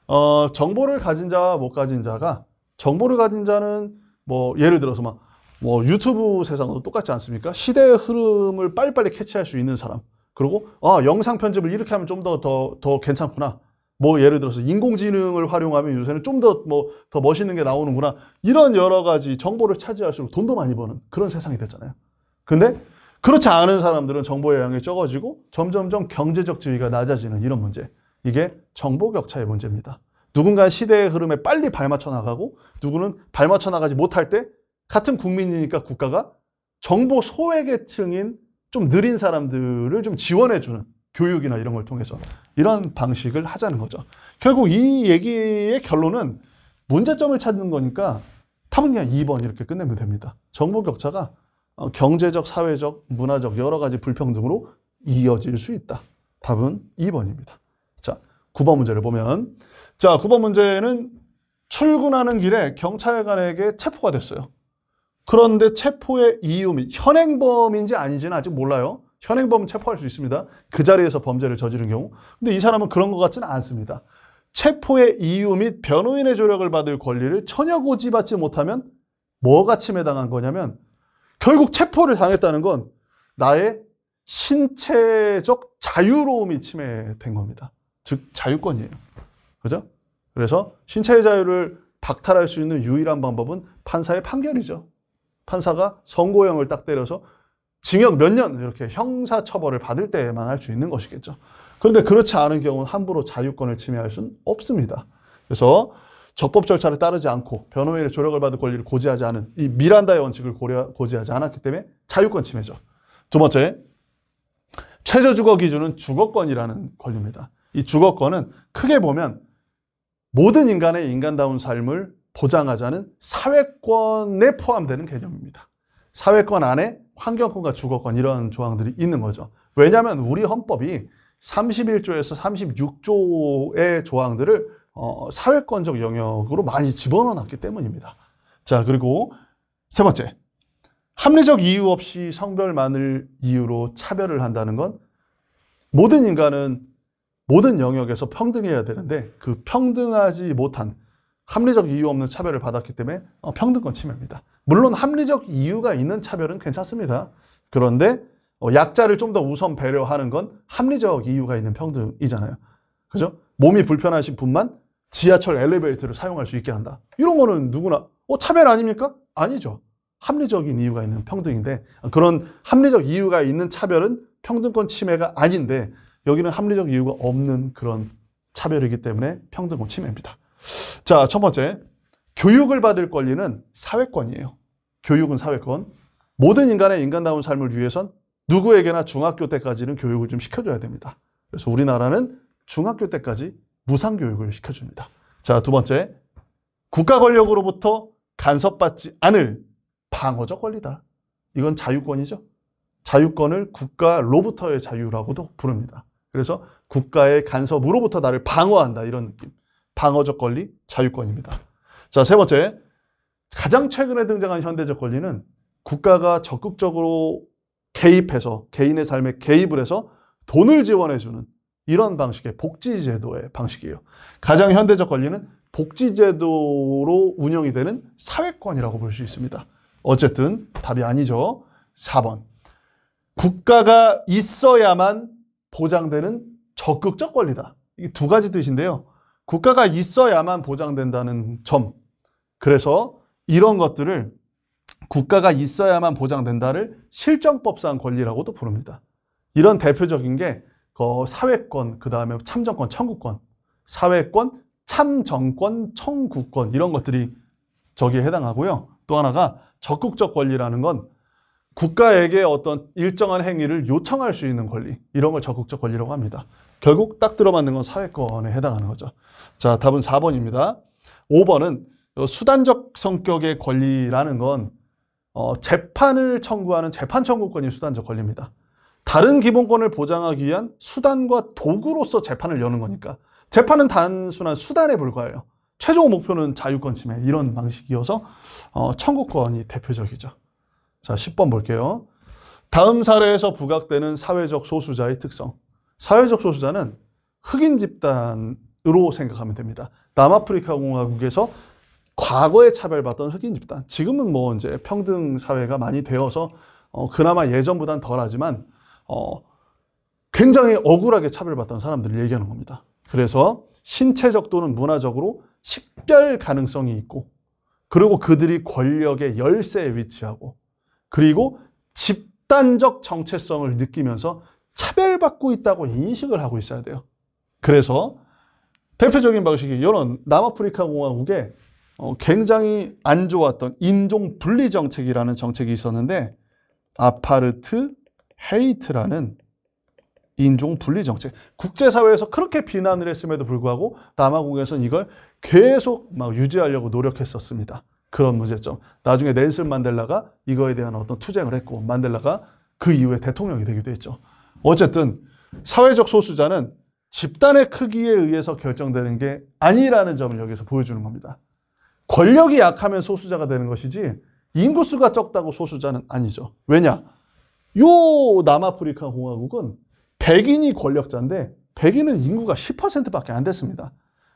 어, 정보를 가진 자와 못 가진 자가 정보를 가진 자는 뭐 예를 들어서 막 뭐 유튜브 세상도 똑같지 않습니까? 시대의 흐름을 빨리빨리 캐치할 수 있는 사람. 그리고 아, 영상 편집을 이렇게 하면 좀 더 더, 더 괜찮구나. 뭐 예를 들어서 인공지능을 활용하면 요새는 좀 더 뭐더 뭐 멋있는 게 나오는구나 이런 여러 가지 정보를 차지할수록 돈도 많이 버는 그런 세상이 됐잖아요. 근데 그렇지 않은 사람들은 정보의 양이 적어지고 점점점 경제적 지위가 낮아지는 이런 문제 이게 정보 격차의 문제입니다. 누군가 시대의 흐름에 빨리 발맞춰 나가고 누구는 발맞춰 나가지 못할 때 같은 국민이니까 국가가 정보 소외계층인 좀 느린 사람들을 좀 지원해주는 교육이나 이런 걸 통해서 이런 방식을 하자는 거죠. 결국 이 얘기의 결론은 문제점을 찾는 거니까 답은 그냥 2번 이렇게 끝내면 됩니다. 정보 격차가 어, 경제적, 사회적, 문화적 여러 가지 불평등으로 이어질 수 있다. 답은 2번입니다. 자, 9번 문제를 보면 자, 9번 문제는 출근하는 길에 경찰관에게 체포가 됐어요. 그런데 체포의 이유 및 현행범인지 아닌지는 아직 몰라요. 현행범은 체포할 수 있습니다. 그 자리에서 범죄를 저지른 경우. 근데 이 사람은 그런 것 같지는 않습니다. 체포의 이유 및 변호인의 조력을 받을 권리를 전혀 고지받지 못하면 뭐가 침해당한 거냐면 결국 체포를 당했다는 건 나의 신체적 자유로움이 침해된 겁니다. 즉 자유권이에요. 그죠? 그래서 신체의 자유를 박탈할 수 있는 유일한 방법은 판사의 판결이죠. 판사가 선고형을 딱 때려서 징역 몇 년 이렇게 형사 처벌을 받을 때만 할 수 있는 것이겠죠. 그런데 그렇지 않은 경우는 함부로 자유권을 침해할 수는 없습니다. 그래서 적법 절차를 따르지 않고 변호인의 조력을 받을 권리를 고지하지 않은 이 미란다의 원칙을 고려, 고지하지 않았기 때문에 자유권 침해죠. 두 번째, 최저주거 기준은 주거권이라는 권리입니다. 이 주거권은 크게 보면 모든 인간의 인간다운 삶을 보장하자는 사회권에 포함되는 개념입니다. 사회권 안에 환경권과 주거권 이런 조항들이 있는 거죠. 왜냐하면 우리 헌법이 31조에서 36조의 조항들을 어, 사회권적 영역으로 많이 집어넣어 놨기 때문입니다. 자, 그리고 세 번째. 합리적 이유 없이 성별만을 이유로 차별을 한다는 건 모든 인간은 모든 영역에서 평등해야 되는데 그 평등하지 못한 합리적 이유 없는 차별을 받았기 때문에 어, 평등권 침해입니다. 물론 합리적 이유가 있는 차별은 괜찮습니다. 그런데 어, 약자를 좀 더 우선 배려하는 건 합리적 이유가 있는 평등이잖아요. 그죠? 몸이 불편하신 분만 지하철 엘리베이터를 사용할 수 있게 한다. 이런 거는 누구나 어 차별 아닙니까? 아니죠. 합리적인 이유가 있는 평등인데 그런 합리적 이유가 있는 차별은 평등권 침해가 아닌데 여기는 합리적 이유가 없는 그런 차별이기 때문에 평등권 침해입니다. 자, 첫 번째 교육을 받을 권리는 사회권이에요. 교육은 사회권. 모든 인간의 인간다운 삶을 위해선 누구에게나 중학교 때까지는 교육을 좀 시켜줘야 됩니다. 그래서 우리나라는 중학교 때까지 무상교육을 시켜줍니다. 자, 두 번째. 국가 권력으로부터 간섭받지 않을 방어적 권리다. 이건 자유권이죠. 자유권을 국가로부터의 자유라고도 부릅니다. 그래서 국가의 간섭으로부터 나를 방어한다. 이런 느낌. 방어적 권리, 자유권입니다. 자, 세 번째. 가장 최근에 등장한 현대적 권리는 국가가 적극적으로 개입해서 개인의 삶에 개입을 해서 돈을 지원해주는 이런 방식의 복지제도의 방식이에요. 가장 현대적 권리는 복지제도로 운영이 되는 사회권이라고 볼 수 있습니다. 어쨌든 답이 아니죠. 4번. 국가가 있어야만 보장되는 적극적 권리다. 이게 두 가지 뜻인데요. 국가가 있어야만 보장된다는 점. 그래서 이런 것들을 국가가 있어야만 보장된다를 실정법상 권리라고도 부릅니다. 이런 대표적인 게 그 사회권, 그 다음에 참정권, 청구권, 사회권, 참정권, 청구권 이런 것들이 저기에 해당하고요. 또 하나가 적극적 권리라는 건 국가에게 어떤 일정한 행위를 요청할 수 있는 권리 이런 걸 적극적 권리라고 합니다. 결국 딱 들어맞는 건 사회권에 해당하는 거죠. 자, 답은 4번입니다. 5번은 수단적 성격의 권리라는 건 어, 재판을 청구하는 재판 청구권이 수단적 권리입니다. 다른 기본권을 보장하기 위한 수단과 도구로서 재판을 여는 거니까 재판은 단순한 수단에 불과해요. 최종 목표는 자유권 침해 이런 방식이어서 어, 청구권이 대표적이죠. 자, 10번 볼게요. 다음 사례에서 부각되는 사회적 소수자의 특성. 사회적 소수자는 흑인 집단으로 생각하면 됩니다. 남아프리카 공화국에서 과거에 차별받던 흑인 집단 지금은 뭐 이제 평등 사회가 많이 되어서 어, 그나마 예전보단 덜하지만 어, 굉장히 억울하게 차별받던 사람들을 얘기하는 겁니다. 그래서 신체적 또는 문화적으로 식별 가능성이 있고 그리고 그들이 권력의 열쇠에 위치하고 그리고 집단적 정체성을 느끼면서 차별받고 있다고 인식을 하고 있어야 돼요. 그래서 대표적인 방식이 이런 남아프리카 공화국의 어, 굉장히 안 좋았던 인종 분리 정책이라는 정책이 있었는데 아파르트 헤이트라는 인종 분리 정책 국제사회에서 그렇게 비난을 했음에도 불구하고 남아공에서는 이걸 계속 막 유지하려고 노력했었습니다. 그런 문제점. 나중에 넬슨 만델라가 이거에 대한 어떤 투쟁을 했고 만델라가 그 이후에 대통령이 되기도 했죠. 어쨌든 사회적 소수자는 집단의 크기에 의해서 결정되는 게 아니라는 점을 여기서 보여주는 겁니다. 권력이 약하면 소수자가 되는 것이지 인구수가 적다고 소수자는 아니죠. 왜냐? 요 남아프리카 공화국은 백인이 권력자인데 백인은 인구가 10%밖에 안 됐습니다.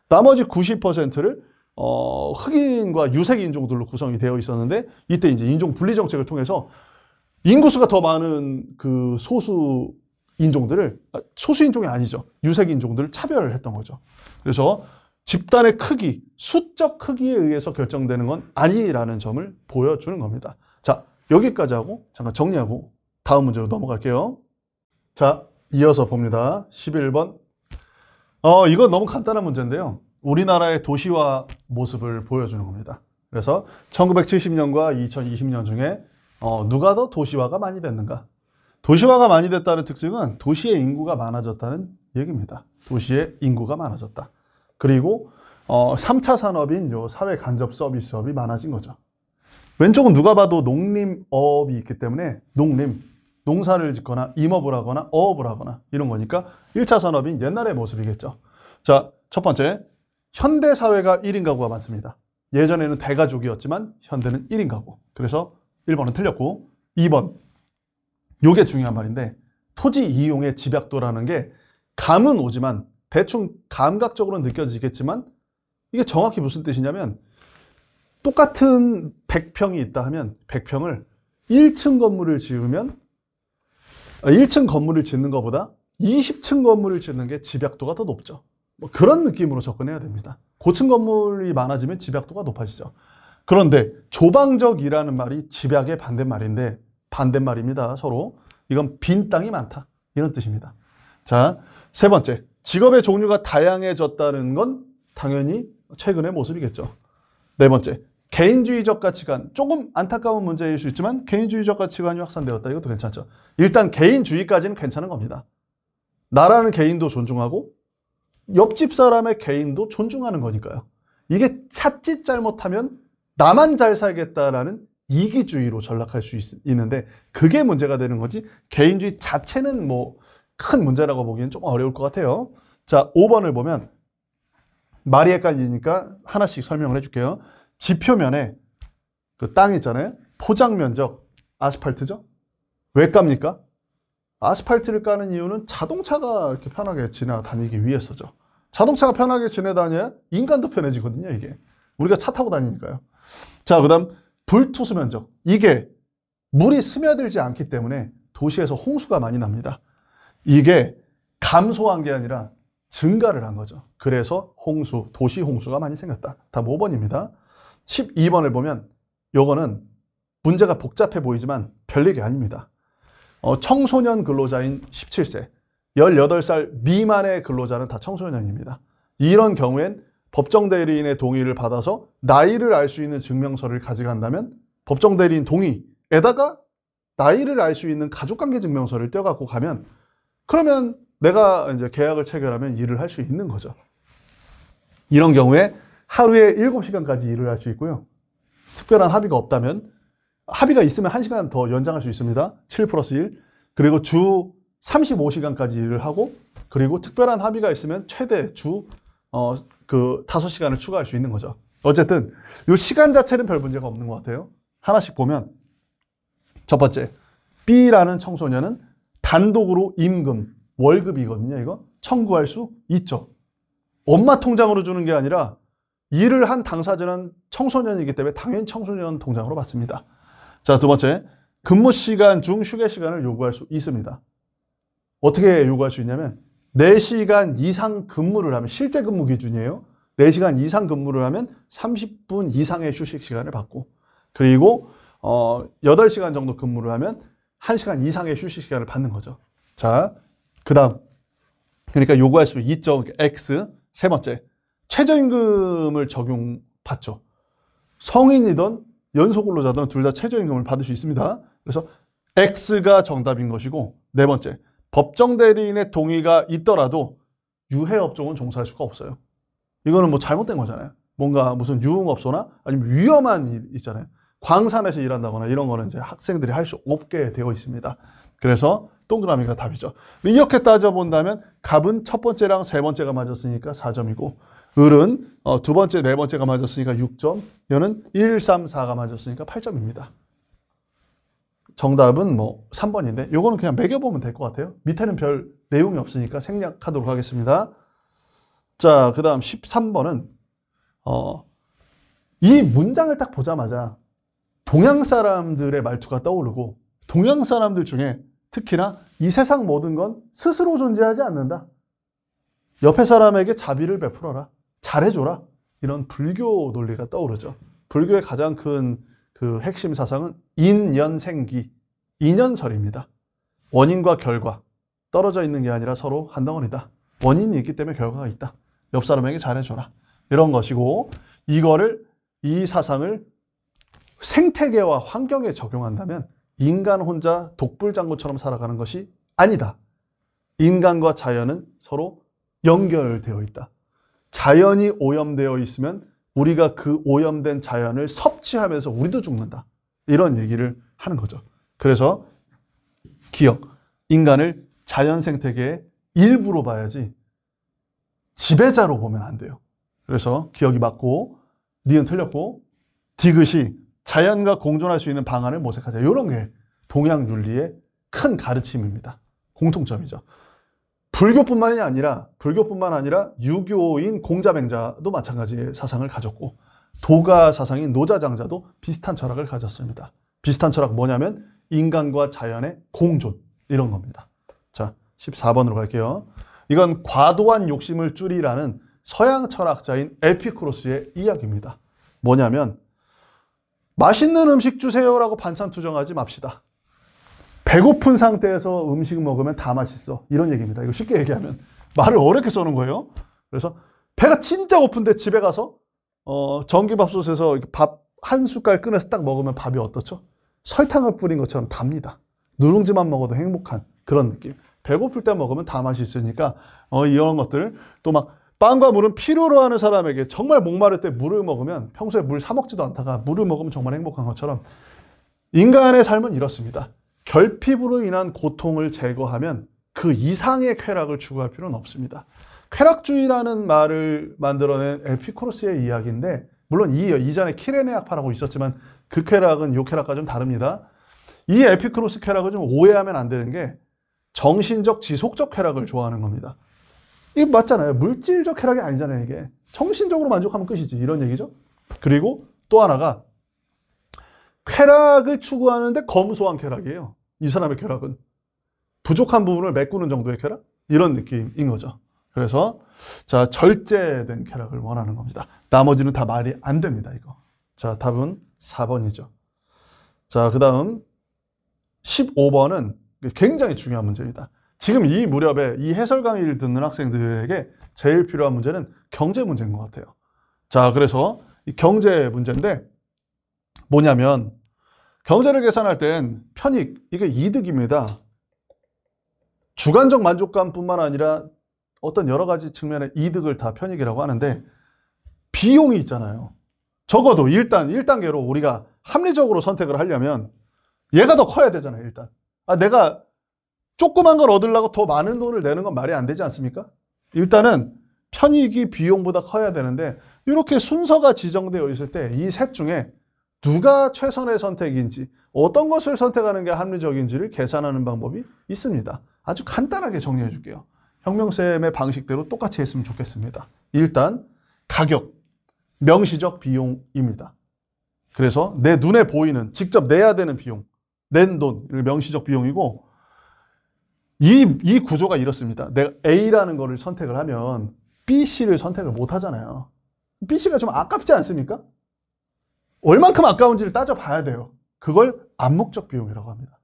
나머지 90%를 어, 흑인과 유색 인종들로 구성이 되어 있었는데 이때 이제 인종 분리 정책을 통해서 인구수가 더 많은 그 소수 인종들을 아, 소수 인종이 아니죠. 유색 인종들을 차별을 했던 거죠. 그래서 집단의 크기, 수적 크기에 의해서 결정되는 건 아니라는 점을 보여주는 겁니다. 자, 여기까지 하고 잠깐 정리하고 다음 문제로 넘어갈게요. 자, 이어서 봅니다. 11번. 어, 이건 너무 간단한 문제인데요. 우리나라의 도시화 모습을 보여주는 겁니다. 그래서 1970년과 2020년 중에 어, 누가 더 도시화가 많이 됐는가? 도시화가 많이 됐다는 특징은 도시의 인구가 많아졌다는 얘기입니다. 도시의 인구가 많아졌다. 그리고 어, 3차 산업인 요 사회 간접 서비스업이 많아진 거죠. 왼쪽은 누가 봐도 농림업이 있기 때문에 농림, 농사를 짓거나 임업을 하거나 어업을 하거나 이런 거니까 1차 산업인 옛날의 모습이겠죠. 자, 첫 번째, 현대 사회가 1인 가구가 많습니다. 예전에는 대가족이었지만 현대는 1인 가구. 그래서 1번은 틀렸고 2번, 요게 중요한 말인데 토지 이용의 집약도라는 게 감은 오지만 대충 감각적으로 느껴지겠지만 이게 정확히 무슨 뜻이냐면 똑같은 100평이 있다 하면 100평을 1층 건물을 지으면 1층 아, 건물을 짓는 것보다 20층 건물을 짓는 게 집약도가 더 높죠. 뭐 그런 느낌으로 접근해야 됩니다. 고층 건물이 많아지면 집약도가 높아지죠. 그런데 조방적이라는 말이 집약의 반대말인데 반대말입니다. 서로 이건 빈 땅이 많다. 이런 뜻입니다. 자, 세 번째. 직업의 종류가 다양해졌다는 건 당연히 최근의 모습이겠죠. 네 번째, 개인주의적 가치관. 조금 안타까운 문제일 수 있지만 개인주의적 가치관이 확산되었다. 이것도 괜찮죠. 일단 개인주의까지는 괜찮은 겁니다. 나라는 개인도 존중하고 옆집 사람의 개인도 존중하는 거니까요. 이게 차칫 잘못하면 나만 잘 살겠다라는 이기주의로 전락할 수 있, 는데 그게 문제가 되는 거지 개인주의 자체는 뭐큰 문제라고 보기엔 좀 어려울 것 같아요. 자, 5번을 보면 말이 헷갈리니까 하나씩 설명을 해줄게요. 지표면에 그 땅 있잖아요. 포장 면적, 아스팔트죠? 왜 깝니까? 아스팔트를 까는 이유는 자동차가 이렇게 편하게 지나다니기 위해서죠. 자동차가 편하게 지내다니야 인간도 편해지거든요, 이게. 우리가 차 타고 다니니까요. 자, 그 다음 불투수 면적. 이게 물이 스며들지 않기 때문에 도시에서 홍수가 많이 납니다. 이게 감소한 게 아니라 증가를 한 거죠. 그래서 홍수, 도시 홍수가 많이 생겼다. 다 5번입니다. 12번을 보면 요거는 문제가 복잡해 보이지만 별얘기 아닙니다. 어, 청소년 근로자인 17세, 18살 미만의 근로자는 다 청소년입니다. 이런 경우엔 법정 대리인의 동의를 받아서 나이를 알 수 있는 증명서를 가져간다면 법정 대리인 동의에다가 나이를 알 수 있는 가족관계 증명서를 떼어갖고 가면 그러면 내가 이제 계약을 체결하면 일을 할 수 있는 거죠. 이런 경우에 하루에 7시간까지 일을 할 수 있고요. 특별한 합의가 없다면 합의가 있으면 1시간 더 연장할 수 있습니다. 7 플러스 1. 그리고 주 35시간까지 일을 하고 그리고 특별한 합의가 있으면 최대 주 어, 5시간을 그 추가할 수 있는 거죠. 어쨌든 이 시간 자체는 별 문제가 없는 것 같아요. 하나씩 보면 첫 번째, B라는 청소년은 단독으로 임금, 월급이거든요. 이거 청구할 수 있죠. 엄마 통장으로 주는 게 아니라 일을 한 당사자는 청소년이기 때문에 당연히 청소년 통장으로 받습니다. 자, 두 번째. 근무 시간 중 휴게 시간을 요구할 수 있습니다. 어떻게 요구할 수 있냐면 4시간 이상 근무를 하면 실제 근무 기준이에요. 4시간 이상 근무를 하면 30분 이상의 휴식 시간을 받고 그리고 어 8시간 정도 근무를 하면 1시간 이상의 휴식 시간을 받는 거죠. 자, 그 다음. 그러니까 요구할 수 2.x 세 번째. 최저임금을 적용받죠. 성인이든 연속 근로자든 둘 다 최저임금을 받을 수 있습니다. 그래서 X가 정답인 것이고 네 번째, 법정 대리인의 동의가 있더라도 유해 업종은 종사할 수가 없어요. 이거는 뭐 잘못된 거잖아요. 뭔가 무슨 유흥업소나 아니면 위험한 일 있잖아요. 광산에서 일한다거나 이런 거는 이제 학생들이 할 수 없게 되어 있습니다. 그래서 동그라미가 답이죠. 이렇게 따져본다면 갑은 첫 번째랑 세 번째가 맞았으니까 4점이고 을은 어, 두 번째, 네 번째가 맞았으니까 6점, 여는 1, 3, 4가 맞았으니까 8점입니다. 정답은 뭐 3번인데 이거는 그냥 매겨보면 될 것 같아요. 밑에는 별 내용이 없으니까 생략하도록 하겠습니다. 자, 그 다음 13번은 어, 이 문장을 딱 보자마자 동양 사람들의 말투가 떠오르고 동양 사람들 중에 특히나 이 세상 모든 건 스스로 존재하지 않는다. 옆에 사람에게 자비를 베풀어라. 잘해줘라. 이런 불교 논리가 떠오르죠. 불교의 가장 큰 그 핵심 사상은 인연생기, 인연설입니다. 원인과 결과, 떨어져 있는 게 아니라 서로 한덩어리다. 원인이 있기 때문에 결과가 있다. 옆 사람에게 잘해줘라. 이런 것이고 이거를 이 사상을 생태계와 환경에 적용한다면 인간 혼자 독불장군처럼 살아가는 것이 아니다. 인간과 자연은 서로 연결되어 있다. 자연이 오염되어 있으면 우리가 그 오염된 자연을 섭취하면서 우리도 죽는다. 이런 얘기를 하는 거죠. 그래서 기억, 인간을 자연 생태계의 일부로 봐야지 지배자로 보면 안 돼요. 그래서 기억이 맞고 니은 틀렸고 디귿이 자연과 공존할 수 있는 방안을 모색하자. 이런 게 동양 윤리의 큰 가르침입니다. 공통점이죠. 불교뿐만이 아니라 불교뿐만 아니라 유교인 공자맹자도 마찬가지의 사상을 가졌고 도가 사상인 노자장자도 비슷한 철학을 가졌습니다. 비슷한 철학 뭐냐면 인간과 자연의 공존 이런 겁니다. 자, 14번으로 갈게요. 이건 과도한 욕심을 줄이라는 서양 철학자인 에피크로스의 이야기입니다. 뭐냐면 맛있는 음식 주세요라고 반찬 투정하지 맙시다. 배고픈 상태에서 음식 먹으면 다 맛있어. 이런 얘기입니다. 이거 쉽게 얘기하면 말을 어렵게 써는 거예요. 그래서 배가 진짜 고픈데 집에 가서 어, 전기밥솥에서 밥 한 숟갈 꺼내서 딱 먹으면 밥이 어떻죠? 설탕을 뿌린 것처럼 답니다. 누룽지만 먹어도 행복한 그런 느낌. 배고플 때 먹으면 다맛 있으니까 어, 이런 것들 또막 빵과 물은 필요로 하는 사람에게 정말 목마를 때 물을 먹으면 평소에 물 사 먹지도 않다가 물을 먹으면 정말 행복한 것처럼 인간의 삶은 이렇습니다. 결핍으로 인한 고통을 제거하면 그 이상의 쾌락을 추구할 필요는 없습니다. 쾌락주의라는 말을 만들어낸 에피코로스의 이야기인데 물론 이 이전에 키레네아파라고 있었지만 그 쾌락은 요 쾌락과 좀 다릅니다. 이 에피크로스 쾌락을 좀 오해하면 안 되는 게 정신적 지속적 쾌락을 좋아하는 겁니다. 이게 맞잖아요. 물질적 쾌락이 아니잖아요, 이게. 정신적으로 만족하면 끝이지. 이런 얘기죠. 그리고 또 하나가 쾌락을 추구하는데 검소한 쾌락이에요. 이 사람의 쾌락은. 부족한 부분을 메꾸는 정도의 쾌락? 이런 느낌인 거죠. 그래서 자 절제된 쾌락을 원하는 겁니다. 나머지는 다 말이 안 됩니다. 이거. 자 답은 4번이죠. 자그 다음 15번은 굉장히 중요한 문제입니다. 지금 이 무렵에 이 해설 강의를 듣는 학생들에게 제일 필요한 문제는 경제 문제인 것 같아요. 자, 그래서 이 경제 문제인데 뭐냐면 경제를 계산할 땐 편익, 이게 이득입니다. 주관적 만족감뿐만 아니라 어떤 여러 가지 측면의 이득을 다 편익이라고 하는데 비용이 있잖아요. 적어도 일단 1단계로 우리가 합리적으로 선택을 하려면 얘가 더 커야 되잖아요, 일단. 아, 내가 조그만 걸 얻으려고 더 많은 돈을 내는 건 말이 안 되지 않습니까? 일단은 편익이 비용보다 커야 되는데 이렇게 순서가 지정되어 있을 때 이 셋 중에 누가 최선의 선택인지 어떤 것을 선택하는 게 합리적인지를 계산하는 방법이 있습니다. 아주 간단하게 정리해 줄게요. 혁명쌤의 방식대로 똑같이 했으면 좋겠습니다. 일단 가격, 명시적 비용입니다. 그래서 내 눈에 보이는 직접 내야 되는 비용, 낸 돈을 명시적 비용이고 이, 이 구조가 이렇습니다. 내가 A라는 거를 선택을 하면 B, C를 선택을 못 하잖아요. B, C가 좀 아깝지 않습니까? 얼만큼 아까운지를 따져봐야 돼요. 그걸 암묵적 비용이라고 합니다.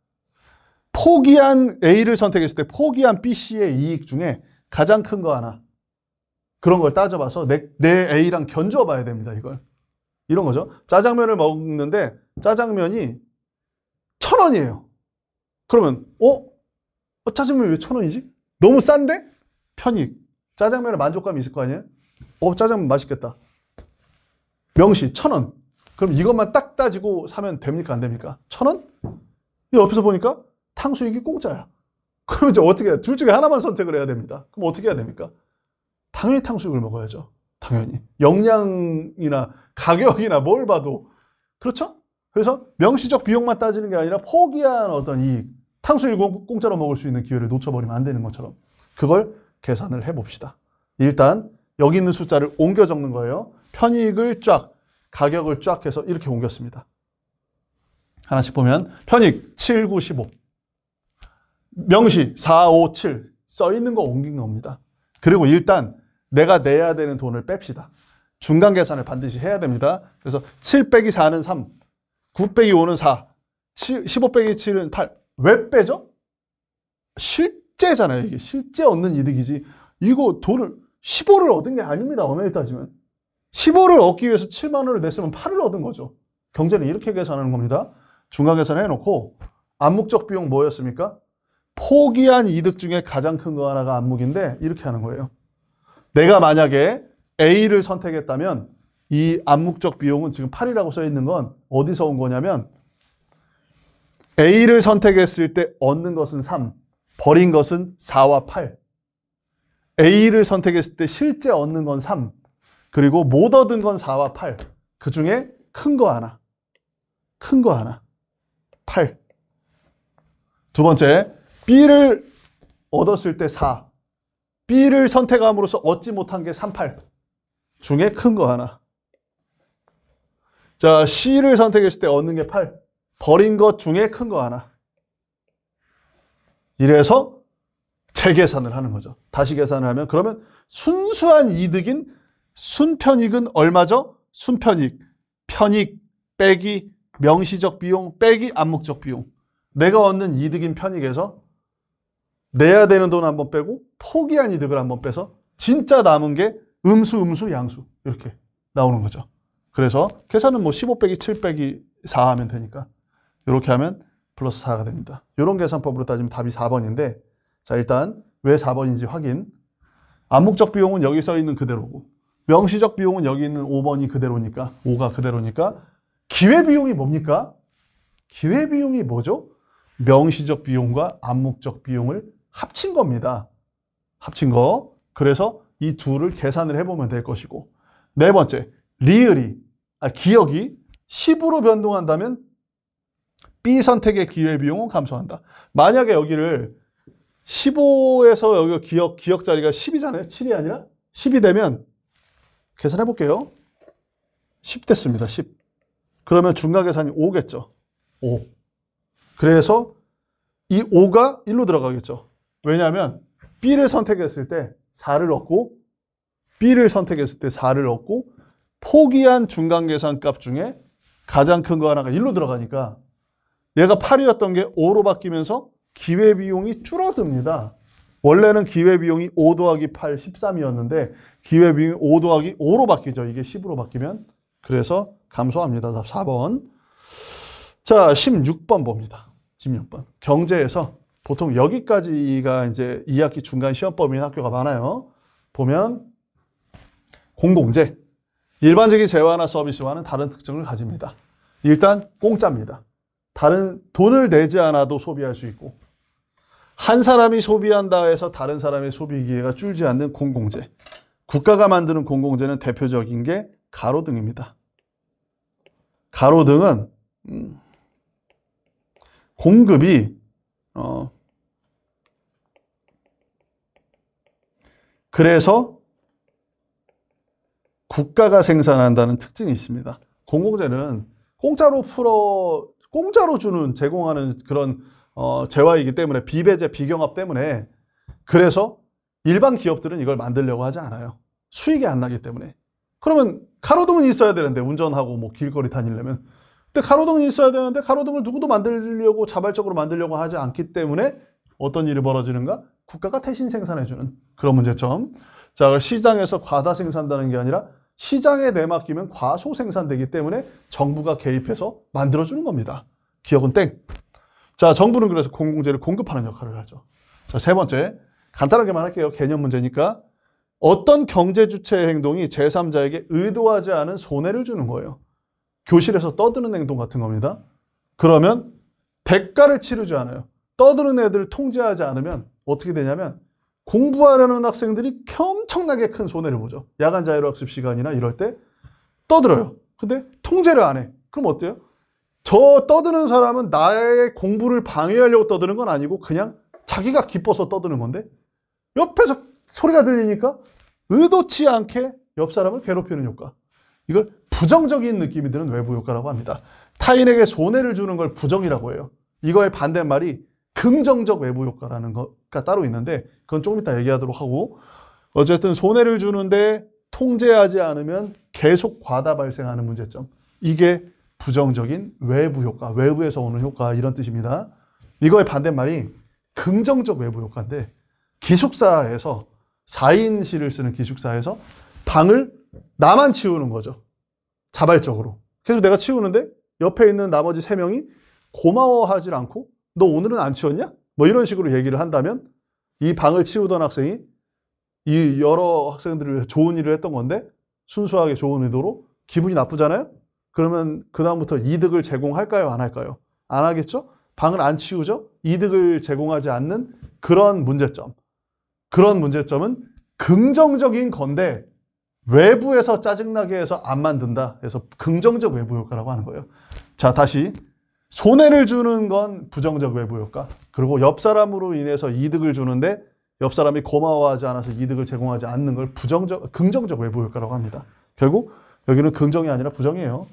포기한 A를 선택했을 때 포기한 B, C의 이익 중에 가장 큰 거 하나. 그런 걸 따져봐서 내, 내 A랑 견주어 봐야 됩니다, 이걸. 이런 거죠. 짜장면을 먹는데 짜장면이 천 원이에요. 그러면, 어? 어, 짜장면 이왜 천 원이지? 너무 싼데? 편익. 짜장면에 만족감이 있을 거 아니에요? 어, 짜장면 맛있겠다. 명시, 천 원. 그럼 이것만 딱 따지고 사면 됩니까? 안 됩니까? 천 원? 이 옆에서 보니까 탕수육이 공짜야. 그럼 이제 어떻게, 해야? 둘 중에 하나만 선택을 해야 됩니다. 그럼 어떻게 해야 됩니까? 당연히 탕수육을 먹어야죠. 당연히. 영양이나 가격이나 뭘 봐도. 그렇죠? 그래서 명시적 비용만 따지는 게 아니라 포기한 어떤 이익. 탕수육 공짜로 먹을 수 있는 기회를 놓쳐버리면 안 되는 것처럼 그걸 계산을 해봅시다. 일단 여기 있는 숫자를 옮겨 적는 거예요. 편익을 쫙, 가격을 쫙 해서 이렇게 옮겼습니다. 하나씩 보면 편익 7, 9, 15 명시 4, 5, 7 써 있는 거 옮긴 겁니다. 그리고 일단 내가 내야 되는 돈을 뺍시다. 중간 계산을 반드시 해야 됩니다. 그래서 7 빼기 4는 3, 9 빼기 5는 4, 15 빼기 7은 8, 왜 빼죠? 실제잖아요. 이게 실제 얻는 이득이지. 이거 돈을 15를 얻은 게 아닙니다. 엄연히 따지면. 15를 얻기 위해서 7만 원을 냈으면 8을 얻은 거죠. 경제는 이렇게 계산하는 겁니다. 중간 계산해 놓고 암묵적 비용 뭐였습니까? 포기한 이득 중에 가장 큰 거 하나가 암묵인데 이렇게 하는 거예요. 내가 만약에 A를 선택했다면 이 암묵적 비용은 지금 8이라고 써 있는 건 어디서 온 거냐면 A를 선택했을 때 얻는 것은 3, 버린 것은 4와 8. A를 선택했을 때 실제 얻는 건 3, 그리고 못 얻은 건 4와 8. 그 중에 큰 거 하나, 큰 거 하나, 8. 두 번째, B를 얻었을 때 4, B를 선택함으로써 얻지 못한 게 3, 8 중에 큰 거 하나. 자, C를 선택했을 때 얻는 게 8. 버린 것 중에 큰 거 하나. 이래서 재계산을 하는 거죠. 다시 계산을 하면 그러면 순수한 이득인 순편익은 얼마죠? 순편익, 편익 빼기 명시적 비용 빼기 암묵적 비용. 내가 얻는 이득인 편익에서 내야 되는 돈 한번 빼고 포기한 이득을 한번 빼서 진짜 남은 게 음수, 음수, 양수 이렇게 나오는 거죠. 그래서 계산은 뭐 15 빼기 7 빼기 4 하면 되니까 이렇게 하면 플러스 4가 됩니다. 이런 계산법으로 따지면 답이 4번인데 자 일단 왜 4번인지 확인 암묵적 비용은 여기 써 있는 그대로고 명시적 비용은 여기 있는 5번이 그대로니까 5가 그대로니까 기회비용이 뭡니까? 기회비용이 뭐죠? 명시적 비용과 암묵적 비용을 합친 겁니다. 합친 거. 그래서 이 둘을 계산을 해보면 될 것이고 네 번째, 리을이, 아, 기억이 10으로 변동한다면 B 선택의 기회비용은 감소한다. 만약에 여기를 15에서 여기 기억, 기억 자리가 10이잖아요. 7이 아니라 10이 되면 계산해 볼게요. 10 됐습니다. 10. 그러면 중간 계산이 5겠죠. 5. 그래서 이 5가 1로 들어가겠죠. 왜냐하면 B를 선택했을 때 4를 얻고 B를 선택했을 때 4를 얻고 포기한 중간 계산값 중에 가장 큰 거 하나가 1로 들어가니까 얘가 8이었던 게 5로 바뀌면서 기회비용이 줄어듭니다. 원래는 기회비용이 5 더하기 8, 13이었는데 기회비용이 5 더하기 5로 바뀌죠. 이게 10으로 바뀌면. 그래서 감소합니다. 답 4번. 자, 16번 봅니다. 16번. 경제에서 보통 여기까지가 이제 2학기 중간 시험 법인 학교가 많아요. 보면 공공재. 일반적인 재화나 서비스와는 다른 특징을 가집니다. 일단 공짜입니다. 다른 돈을 내지 않아도 소비할 수 있고 한 사람이 소비한다 해서 다른 사람의 소비 기회가 줄지 않는 공공재. 국가가 만드는 공공재는 대표적인 게 가로등입니다. 가로등은 음, 공급이 어, 그래서 국가가 생산한다는 특징이 있습니다. 공공재는 공짜로 풀어 공짜로 주는 제공하는 그런 어, 재화이기 때문에 비배제 비경합 때문에 그래서 일반 기업들은 이걸 만들려고 하지 않아요. 수익이 안 나기 때문에. 그러면 가로등은 있어야 되는데 운전하고 뭐 길거리 다니려면 근데 가로등은 있어야 되는데 가로등을 누구도 만들려고 자발적으로 만들려고 하지 않기 때문에 어떤 일이 벌어지는가? 국가가 대신 생산해주는 그런 문제점. 자, 시장에서 과다 생산다는 게 아니라 시장에 내맡기면 과소생산되기 때문에 정부가 개입해서 만들어주는 겁니다. 기억은 땡. 자, 정부는 그래서 공공재를 공급하는 역할을 하죠. 자, 세 번째. 간단하게말 할게요. 개념 문제니까. 어떤 경제 주체의 행동이 제3자에게 의도하지 않은 손해를 주는 거예요. 교실에서 떠드는 행동 같은 겁니다. 그러면 대가를 치르지 않아요. 떠드는 애들을 통제하지 않으면 어떻게 되냐면 공부하려는 학생들이 엄청나게 큰 손해를 보죠. 야간 자율학습 시간이나 이럴 때 떠들어요. 근데 통제를 안 해. 그럼 어때요? 저 떠드는 사람은 나의 공부를 방해하려고 떠드는 건 아니고 그냥 자기가 기뻐서 떠드는 건데 옆에서 소리가 들리니까 의도치 않게 옆 사람을 괴롭히는 효과. 이걸 부정적인 느낌이 드는 외부 효과라고 합니다. 타인에게 손해를 주는 걸 부정이라고 해요. 이거의 반대말이 긍정적 외부 효과라는 것가 따로 있는데 그건 조금 이따 얘기하도록 하고 어쨌든 손해를 주는데 통제하지 않으면 계속 과다 발생하는 문제점 이게 부정적인 외부 효과, 외부에서 오는 효과 이런 뜻입니다. 이거의 반대말이 긍정적 외부 효과인데 기숙사에서 4인실을 쓰는 기숙사에서 방을 나만 치우는 거죠. 자발적으로. 계속 내가 치우는데 옆에 있는 나머지 세명이 고마워하지 않고 너 오늘은 안 치웠냐? 뭐 이런 식으로 얘기를 한다면 이 방을 치우던 학생이 이 여러 학생들을 위해 좋은 일을 했던 건데 순수하게 좋은 의도로 기분이 나쁘잖아요? 그러면 그다음부터 이득을 제공할까요? 안 할까요? 안 하겠죠? 방을 안 치우죠? 이득을 제공하지 않는 그런 문제점. 그런 문제점은 긍정적인 건데 외부에서 짜증나게 해서 안 만든다. 그래서 긍정적 외부 효과라고 하는 거예요. 자, 다시 손해를 주는 건 부정적 외부 효과. 그리고 옆 사람으로 인해서 이득을 주는데 옆 사람이 고마워하지 않아서 이득을 제공하지 않는 걸 부정적, 긍정적 외부 효과라고 합니다. 결국 여기는 긍정이 아니라 부정이에요.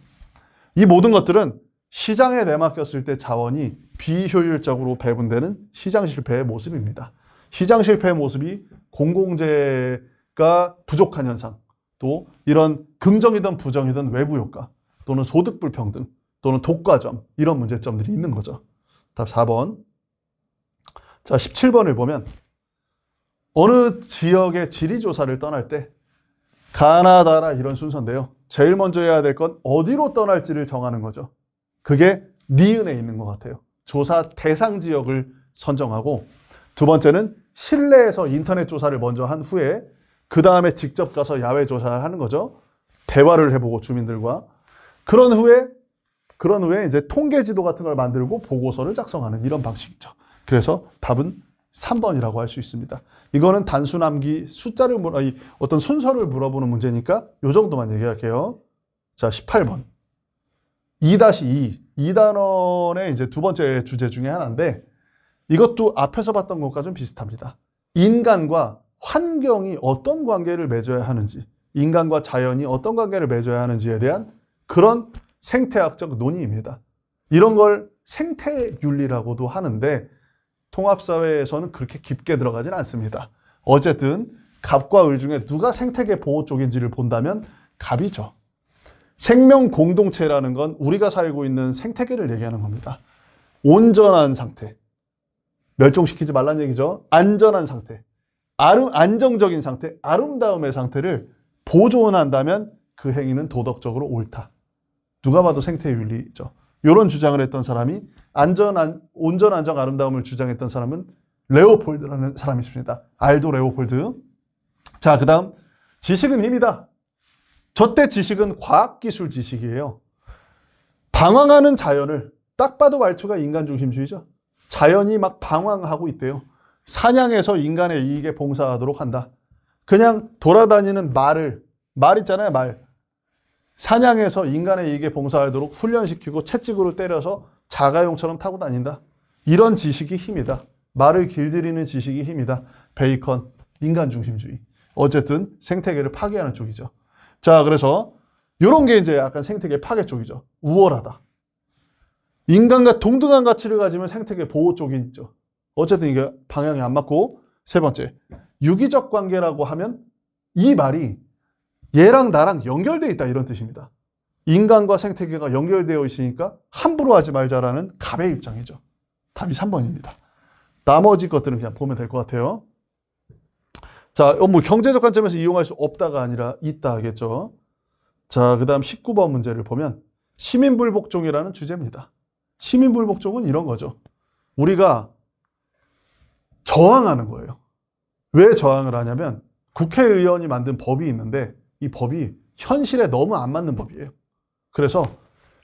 이 모든 것들은 시장에 내맡겼을 때 자원이 비효율적으로 배분되는 시장 실패의 모습입니다. 시장 실패의 모습이 공공재가 부족한 현상, 또 이런 긍정이든 부정이든 외부 효과, 또는 소득 불평등, 또는 독과점 이런 문제점들이 있는 거죠. 답 4번 자, 17번을 보면 어느 지역의 지리조사를 떠날 때 가나다라 이런 순서인데요. 제일 먼저 해야 될 건 어디로 떠날지를 정하는 거죠. 그게 니은에 있는 것 같아요. 조사 대상 지역을 선정하고 두 번째는 실내에서 인터넷 조사를 먼저 한 후에 그 다음에 직접 가서 야외 조사를 하는 거죠. 대화를 해보고 주민들과 그런 후에 그런 후에 이제 통계 지도 같은 걸 만들고 보고서를 작성하는 이런 방식이죠. 그래서 답은 3번이라고 할 수 있습니다. 이거는 단순 암기 숫자를 물어 어떤 순서를 물어보는 문제니까 요 정도만 얘기할게요. 자, 18번. 2-2. 2단원의 이제 두 번째 주제 중에 하나인데 이것도 앞에서 봤던 것과 좀 비슷합니다. 인간과 환경이 어떤 관계를 맺어야 하는지, 인간과 자연이 어떤 관계를 맺어야 하는지에 대한 그런 생태학적 논의입니다. 이런 걸 생태윤리라고도 하는데 통합사회에서는 그렇게 깊게 들어가진 않습니다. 어쨌든 갑과 을 중에 누가 생태계 보호 쪽인지를 본다면 갑이죠. 생명 공동체라는 건 우리가 살고 있는 생태계를 얘기하는 겁니다. 온전한 상태. 멸종시키지 말란 얘기죠. 안전한 상태. 아름, 안정적인 상태, 아름다움의 상태를 보존한다면 그 행위는 도덕적으로 옳다. 누가 봐도 생태 윤리죠. 이런 주장을 했던 사람이 안전, 한 온전, 안정, 아름다움을 주장했던 사람은 레오폴드라는 사람이 십니다 알도 레오폴드. 자, 그 다음 지식은 힘이다. 저 때 지식은 과학기술 지식이에요. 방황하는 자연을 딱 봐도 말투가 인간 중심주의죠. 자연이 막 방황하고 있대요. 사냥해서 인간의 이익에 봉사하도록 한다. 그냥 돌아다니는 말을 말 있잖아요 말 사냥해서 인간의 이익에 봉사하도록 훈련시키고 채찍으로 때려서 자가용처럼 타고 다닌다. 이런 지식이 힘이다. 말을 길들이는 지식이 힘이다. 베이컨, 인간 중심주의. 어쨌든 생태계를 파괴하는 쪽이죠. 자, 그래서 이런 게 이제 약간 생태계 파괴 쪽이죠. 우월하다. 인간과 동등한 가치를 가지면 생태계 보호 쪽이죠. 있 어쨌든 이게 방향이 안 맞고 세 번째, 유기적 관계라고 하면 이 말이 얘랑 나랑 연결돼 있다 이런 뜻입니다. 인간과 생태계가 연결되어 있으니까 함부로 하지 말자라는 갑의 입장이죠. 답이 3번입니다. 나머지 것들은 그냥 보면 될 것 같아요. 자, 뭐 경제적 관점에서 이용할 수 없다가 아니라 있다 하겠죠. 자, 그 다음 19번 문제를 보면 시민불복종이라는 주제입니다. 시민불복종은 이런 거죠. 우리가 저항하는 거예요. 왜 저항을 하냐면 국회의원이 만든 법이 있는데 이 법이 현실에 너무 안 맞는 법이에요. 그래서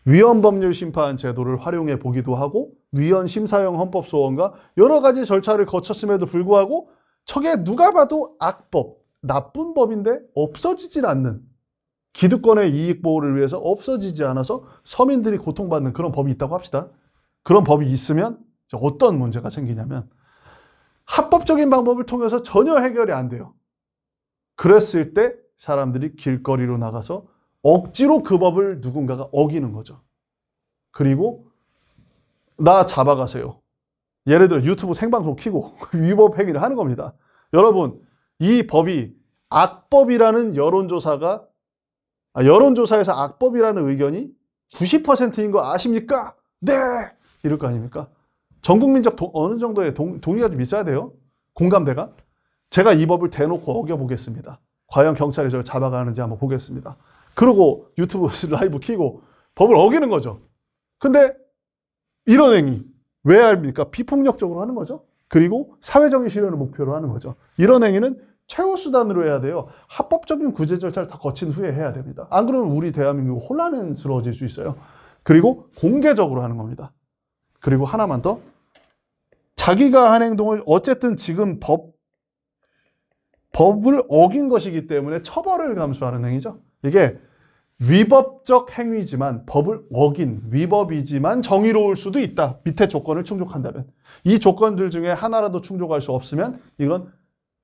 위헌법률심판 제도를 활용해 보기도 하고 위헌 심사형 헌법소원과 여러 가지 절차를 거쳤음에도 불구하고 저게 누가 봐도 악법, 나쁜 법인데 없어지질 않는 기득권의 이익 보호를 위해서 없어지지 않아서 서민들이 고통받는 그런 법이 있다고 합시다. 그런 법이 있으면 어떤 문제가 생기냐면 합법적인 방법을 통해서 전혀 해결이 안 돼요. 그랬을 때 사람들이 길거리로 나가서 억지로 그 법을 누군가가 어기는 거죠. 그리고 나 잡아가세요. 예를 들어 유튜브 생방송 키고 위법 행위를 하는 겁니다. 여러분 이 법이 악법이라는 여론조사가 아, 여론조사에서 악법이라는 의견이 90%인 거 아십니까? 네! 이럴 거 아닙니까? 전 국민적 동, 어느 정도의 동, 동의가 좀 있어야 돼요. 공감대가. 제가 이 법을 대놓고 어겨보겠습니다. 과연 경찰이 저를 잡아가는지 한번 보겠습니다. 그러고 유튜브 라이브 키고 법을 어기는 거죠. 근데 이런 행위 왜 합니까? 비폭력적으로 하는 거죠. 그리고 사회적인 실현을 목표로 하는 거죠. 이런 행위는 최후 수단으로 해야 돼요. 합법적인 구제 절차를 다 거친 후에 해야 됩니다. 안 그러면 우리 대한민국 혼란스러워질 수 있어요. 그리고 공개적으로 하는 겁니다. 그리고 하나만 더 자기가 한 행동을 어쨌든 지금 법 법을 어긴 것이기 때문에 처벌을 감수하는 행위죠. 이게 위법적 행위지만 법을 어긴 위법이지만 정의로울 수도 있다. 밑에 조건을 충족한다면. 이 조건들 중에 하나라도 충족할 수 없으면 이건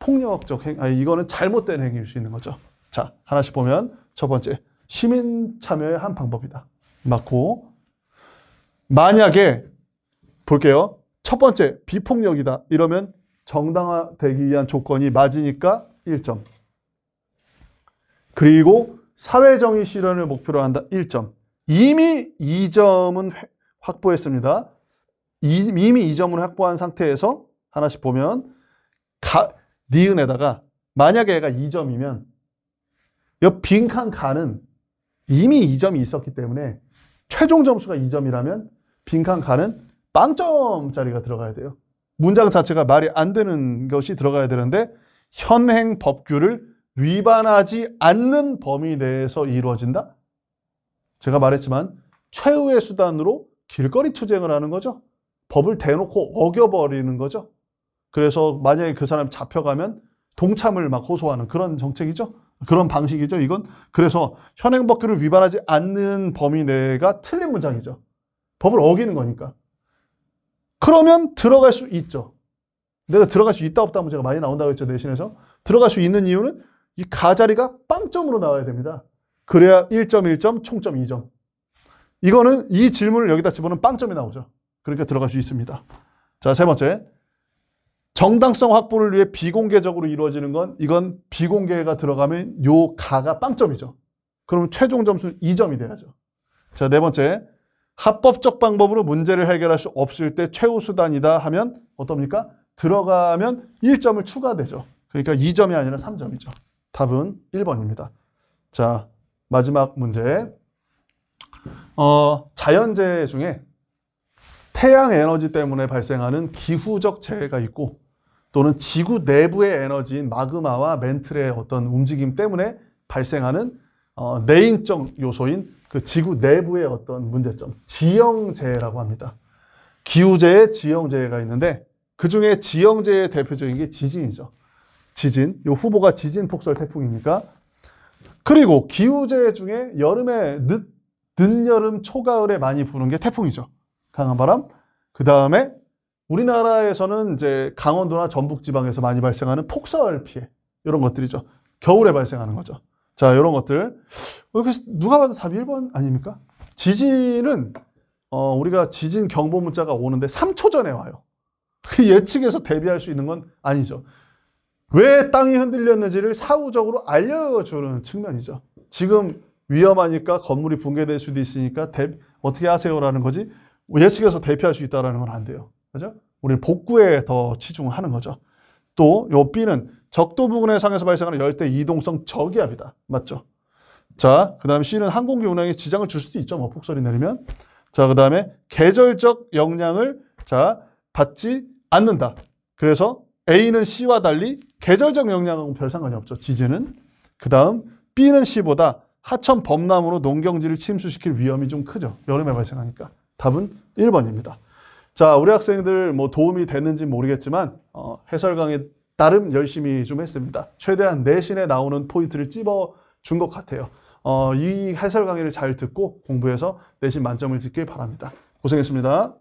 폭력적 행, 아니, 이거는 잘못된 행위일 수 있는 거죠. 자, 하나씩 보면 첫 번째, 시민 참여의 한 방법이다. 맞고, 만약에, 볼게요. 첫 번째, 비폭력이다. 이러면 정당화되기 위한 조건이 맞으니까 1점. 그리고 사회정의 실현을 목표로 한다 1점 이미 2점은 확보했습니다 이미 2점을 확보한 상태에서 하나씩 보면 가, 니은에다가 만약에 얘가 2점이면 옆 빈칸 가는 이미 2점이 있었기 때문에 최종 점수가 2점이라면 빈칸 가는 0점짜리가 들어가야 돼요 문장 자체가 말이 안 되는 것이 들어가야 되는데 현행 법규를 위반하지 않는 범위 내에서 이루어진다? 제가 말했지만 최후의 수단으로 길거리 투쟁을 하는 거죠. 법을 대놓고 어겨버리는 거죠. 그래서 만약에 그 사람 잡혀가면 동참을 막 호소하는 그런 정책이죠. 그런 방식이죠. 이건 그래서 현행법규를 위반하지 않는 범위 내가 틀린 문장이죠. 법을 어기는 거니까. 그러면 들어갈 수 있죠. 내가 들어갈 수 있다 없다 문제가 뭐 많이 나온다고 했죠. 내신에서. 들어갈 수 있는 이유는 이 가자리가 빵점으로 나와야 됩니다. 그래야 1.1점, 총점 2점. 이거는 이 질문을 여기다 집어넣으면 빵점이 나오죠. 그러니까 들어갈 수 있습니다. 자, 세 번째. 정당성 확보를 위해 비공개적으로 이루어지는 건 이건 비공개가 들어가면 요 가가 빵점이죠. 그러면 최종 점수는 2점이 돼야죠. 자, 네 번째. 합법적 방법으로 문제를 해결할 수 없을 때 최후 수단이다 하면 어떻습니까? 들어가면 1점을 추가되죠. 그러니까 2점이 아니라 3점이죠. 답은 1번입니다. 자, 마지막 문제. 어, 자연재해 중에 태양 에너지 때문에 발생하는 기후적 재해가 있고 또는 지구 내부의 에너지인 마그마와 멘틀의 어떤 움직임 때문에 발생하는 어, 내인적 요소인 그 지구 내부의 어떤 문제점, 지형재해라고 합니다. 기후재해, 지형재해가 있는데 그중에 지형재해의 대표적인 게 지진이죠. 지진, 요 후보가 지진 폭설 태풍이니까. 그리고 기후재해 중에 여름에 늦, 늦여름, 초가을에 많이 부는 게 태풍이죠. 강한 바람. 그 다음에 우리나라에서는 이제 강원도나 전북 지방에서 많이 발생하는 폭설 피해. 이런 것들이죠. 겨울에 발생하는 거죠. 자, 이런 것들. 어, 누가 봐도 답이 1번 아닙니까? 지진은 어, 우리가 지진 경보 문자가 오는데 3초 전에 와요. 그예측에서 대비할 수 있는 건 아니죠. 왜 땅이 흔들렸는지를 사후적으로 알려주는 측면이죠. 지금 위험하니까 건물이 붕괴될 수도 있으니까 대, 어떻게 하세요라는 거지 예측해서 대피할 수 있다는 라 건안 돼요. 그죠? 우리는 복구에 더 치중하는 거죠. 또 요 B는 적도 부근에 상에서 발생하는 열대 이동성 저기압이다. 맞죠? 자, 그 다음에 C는 항공기 운항에 지장을 줄 수도 있죠. 뭐 폭설이 내리면. 자, 그 다음에 계절적 역량을자 받지 않는다. 그래서 A는 C와 달리 계절적 영향하고 별 상관이 없죠. 지진은. 그 다음 B는 C보다 하천 범람으로 농경지를 침수시킬 위험이 좀 크죠. 여름에 발생하니까. 답은 1번입니다. 자, 우리 학생들 뭐 도움이 됐는지 모르겠지만 어, 해설 강의 나름 열심히 좀 했습니다. 최대한 내신에 나오는 포인트를 찝어 준 것 같아요. 어, 이 해설 강의를 잘 듣고 공부해서 내신 만점을 찍길 바랍니다. 고생했습니다.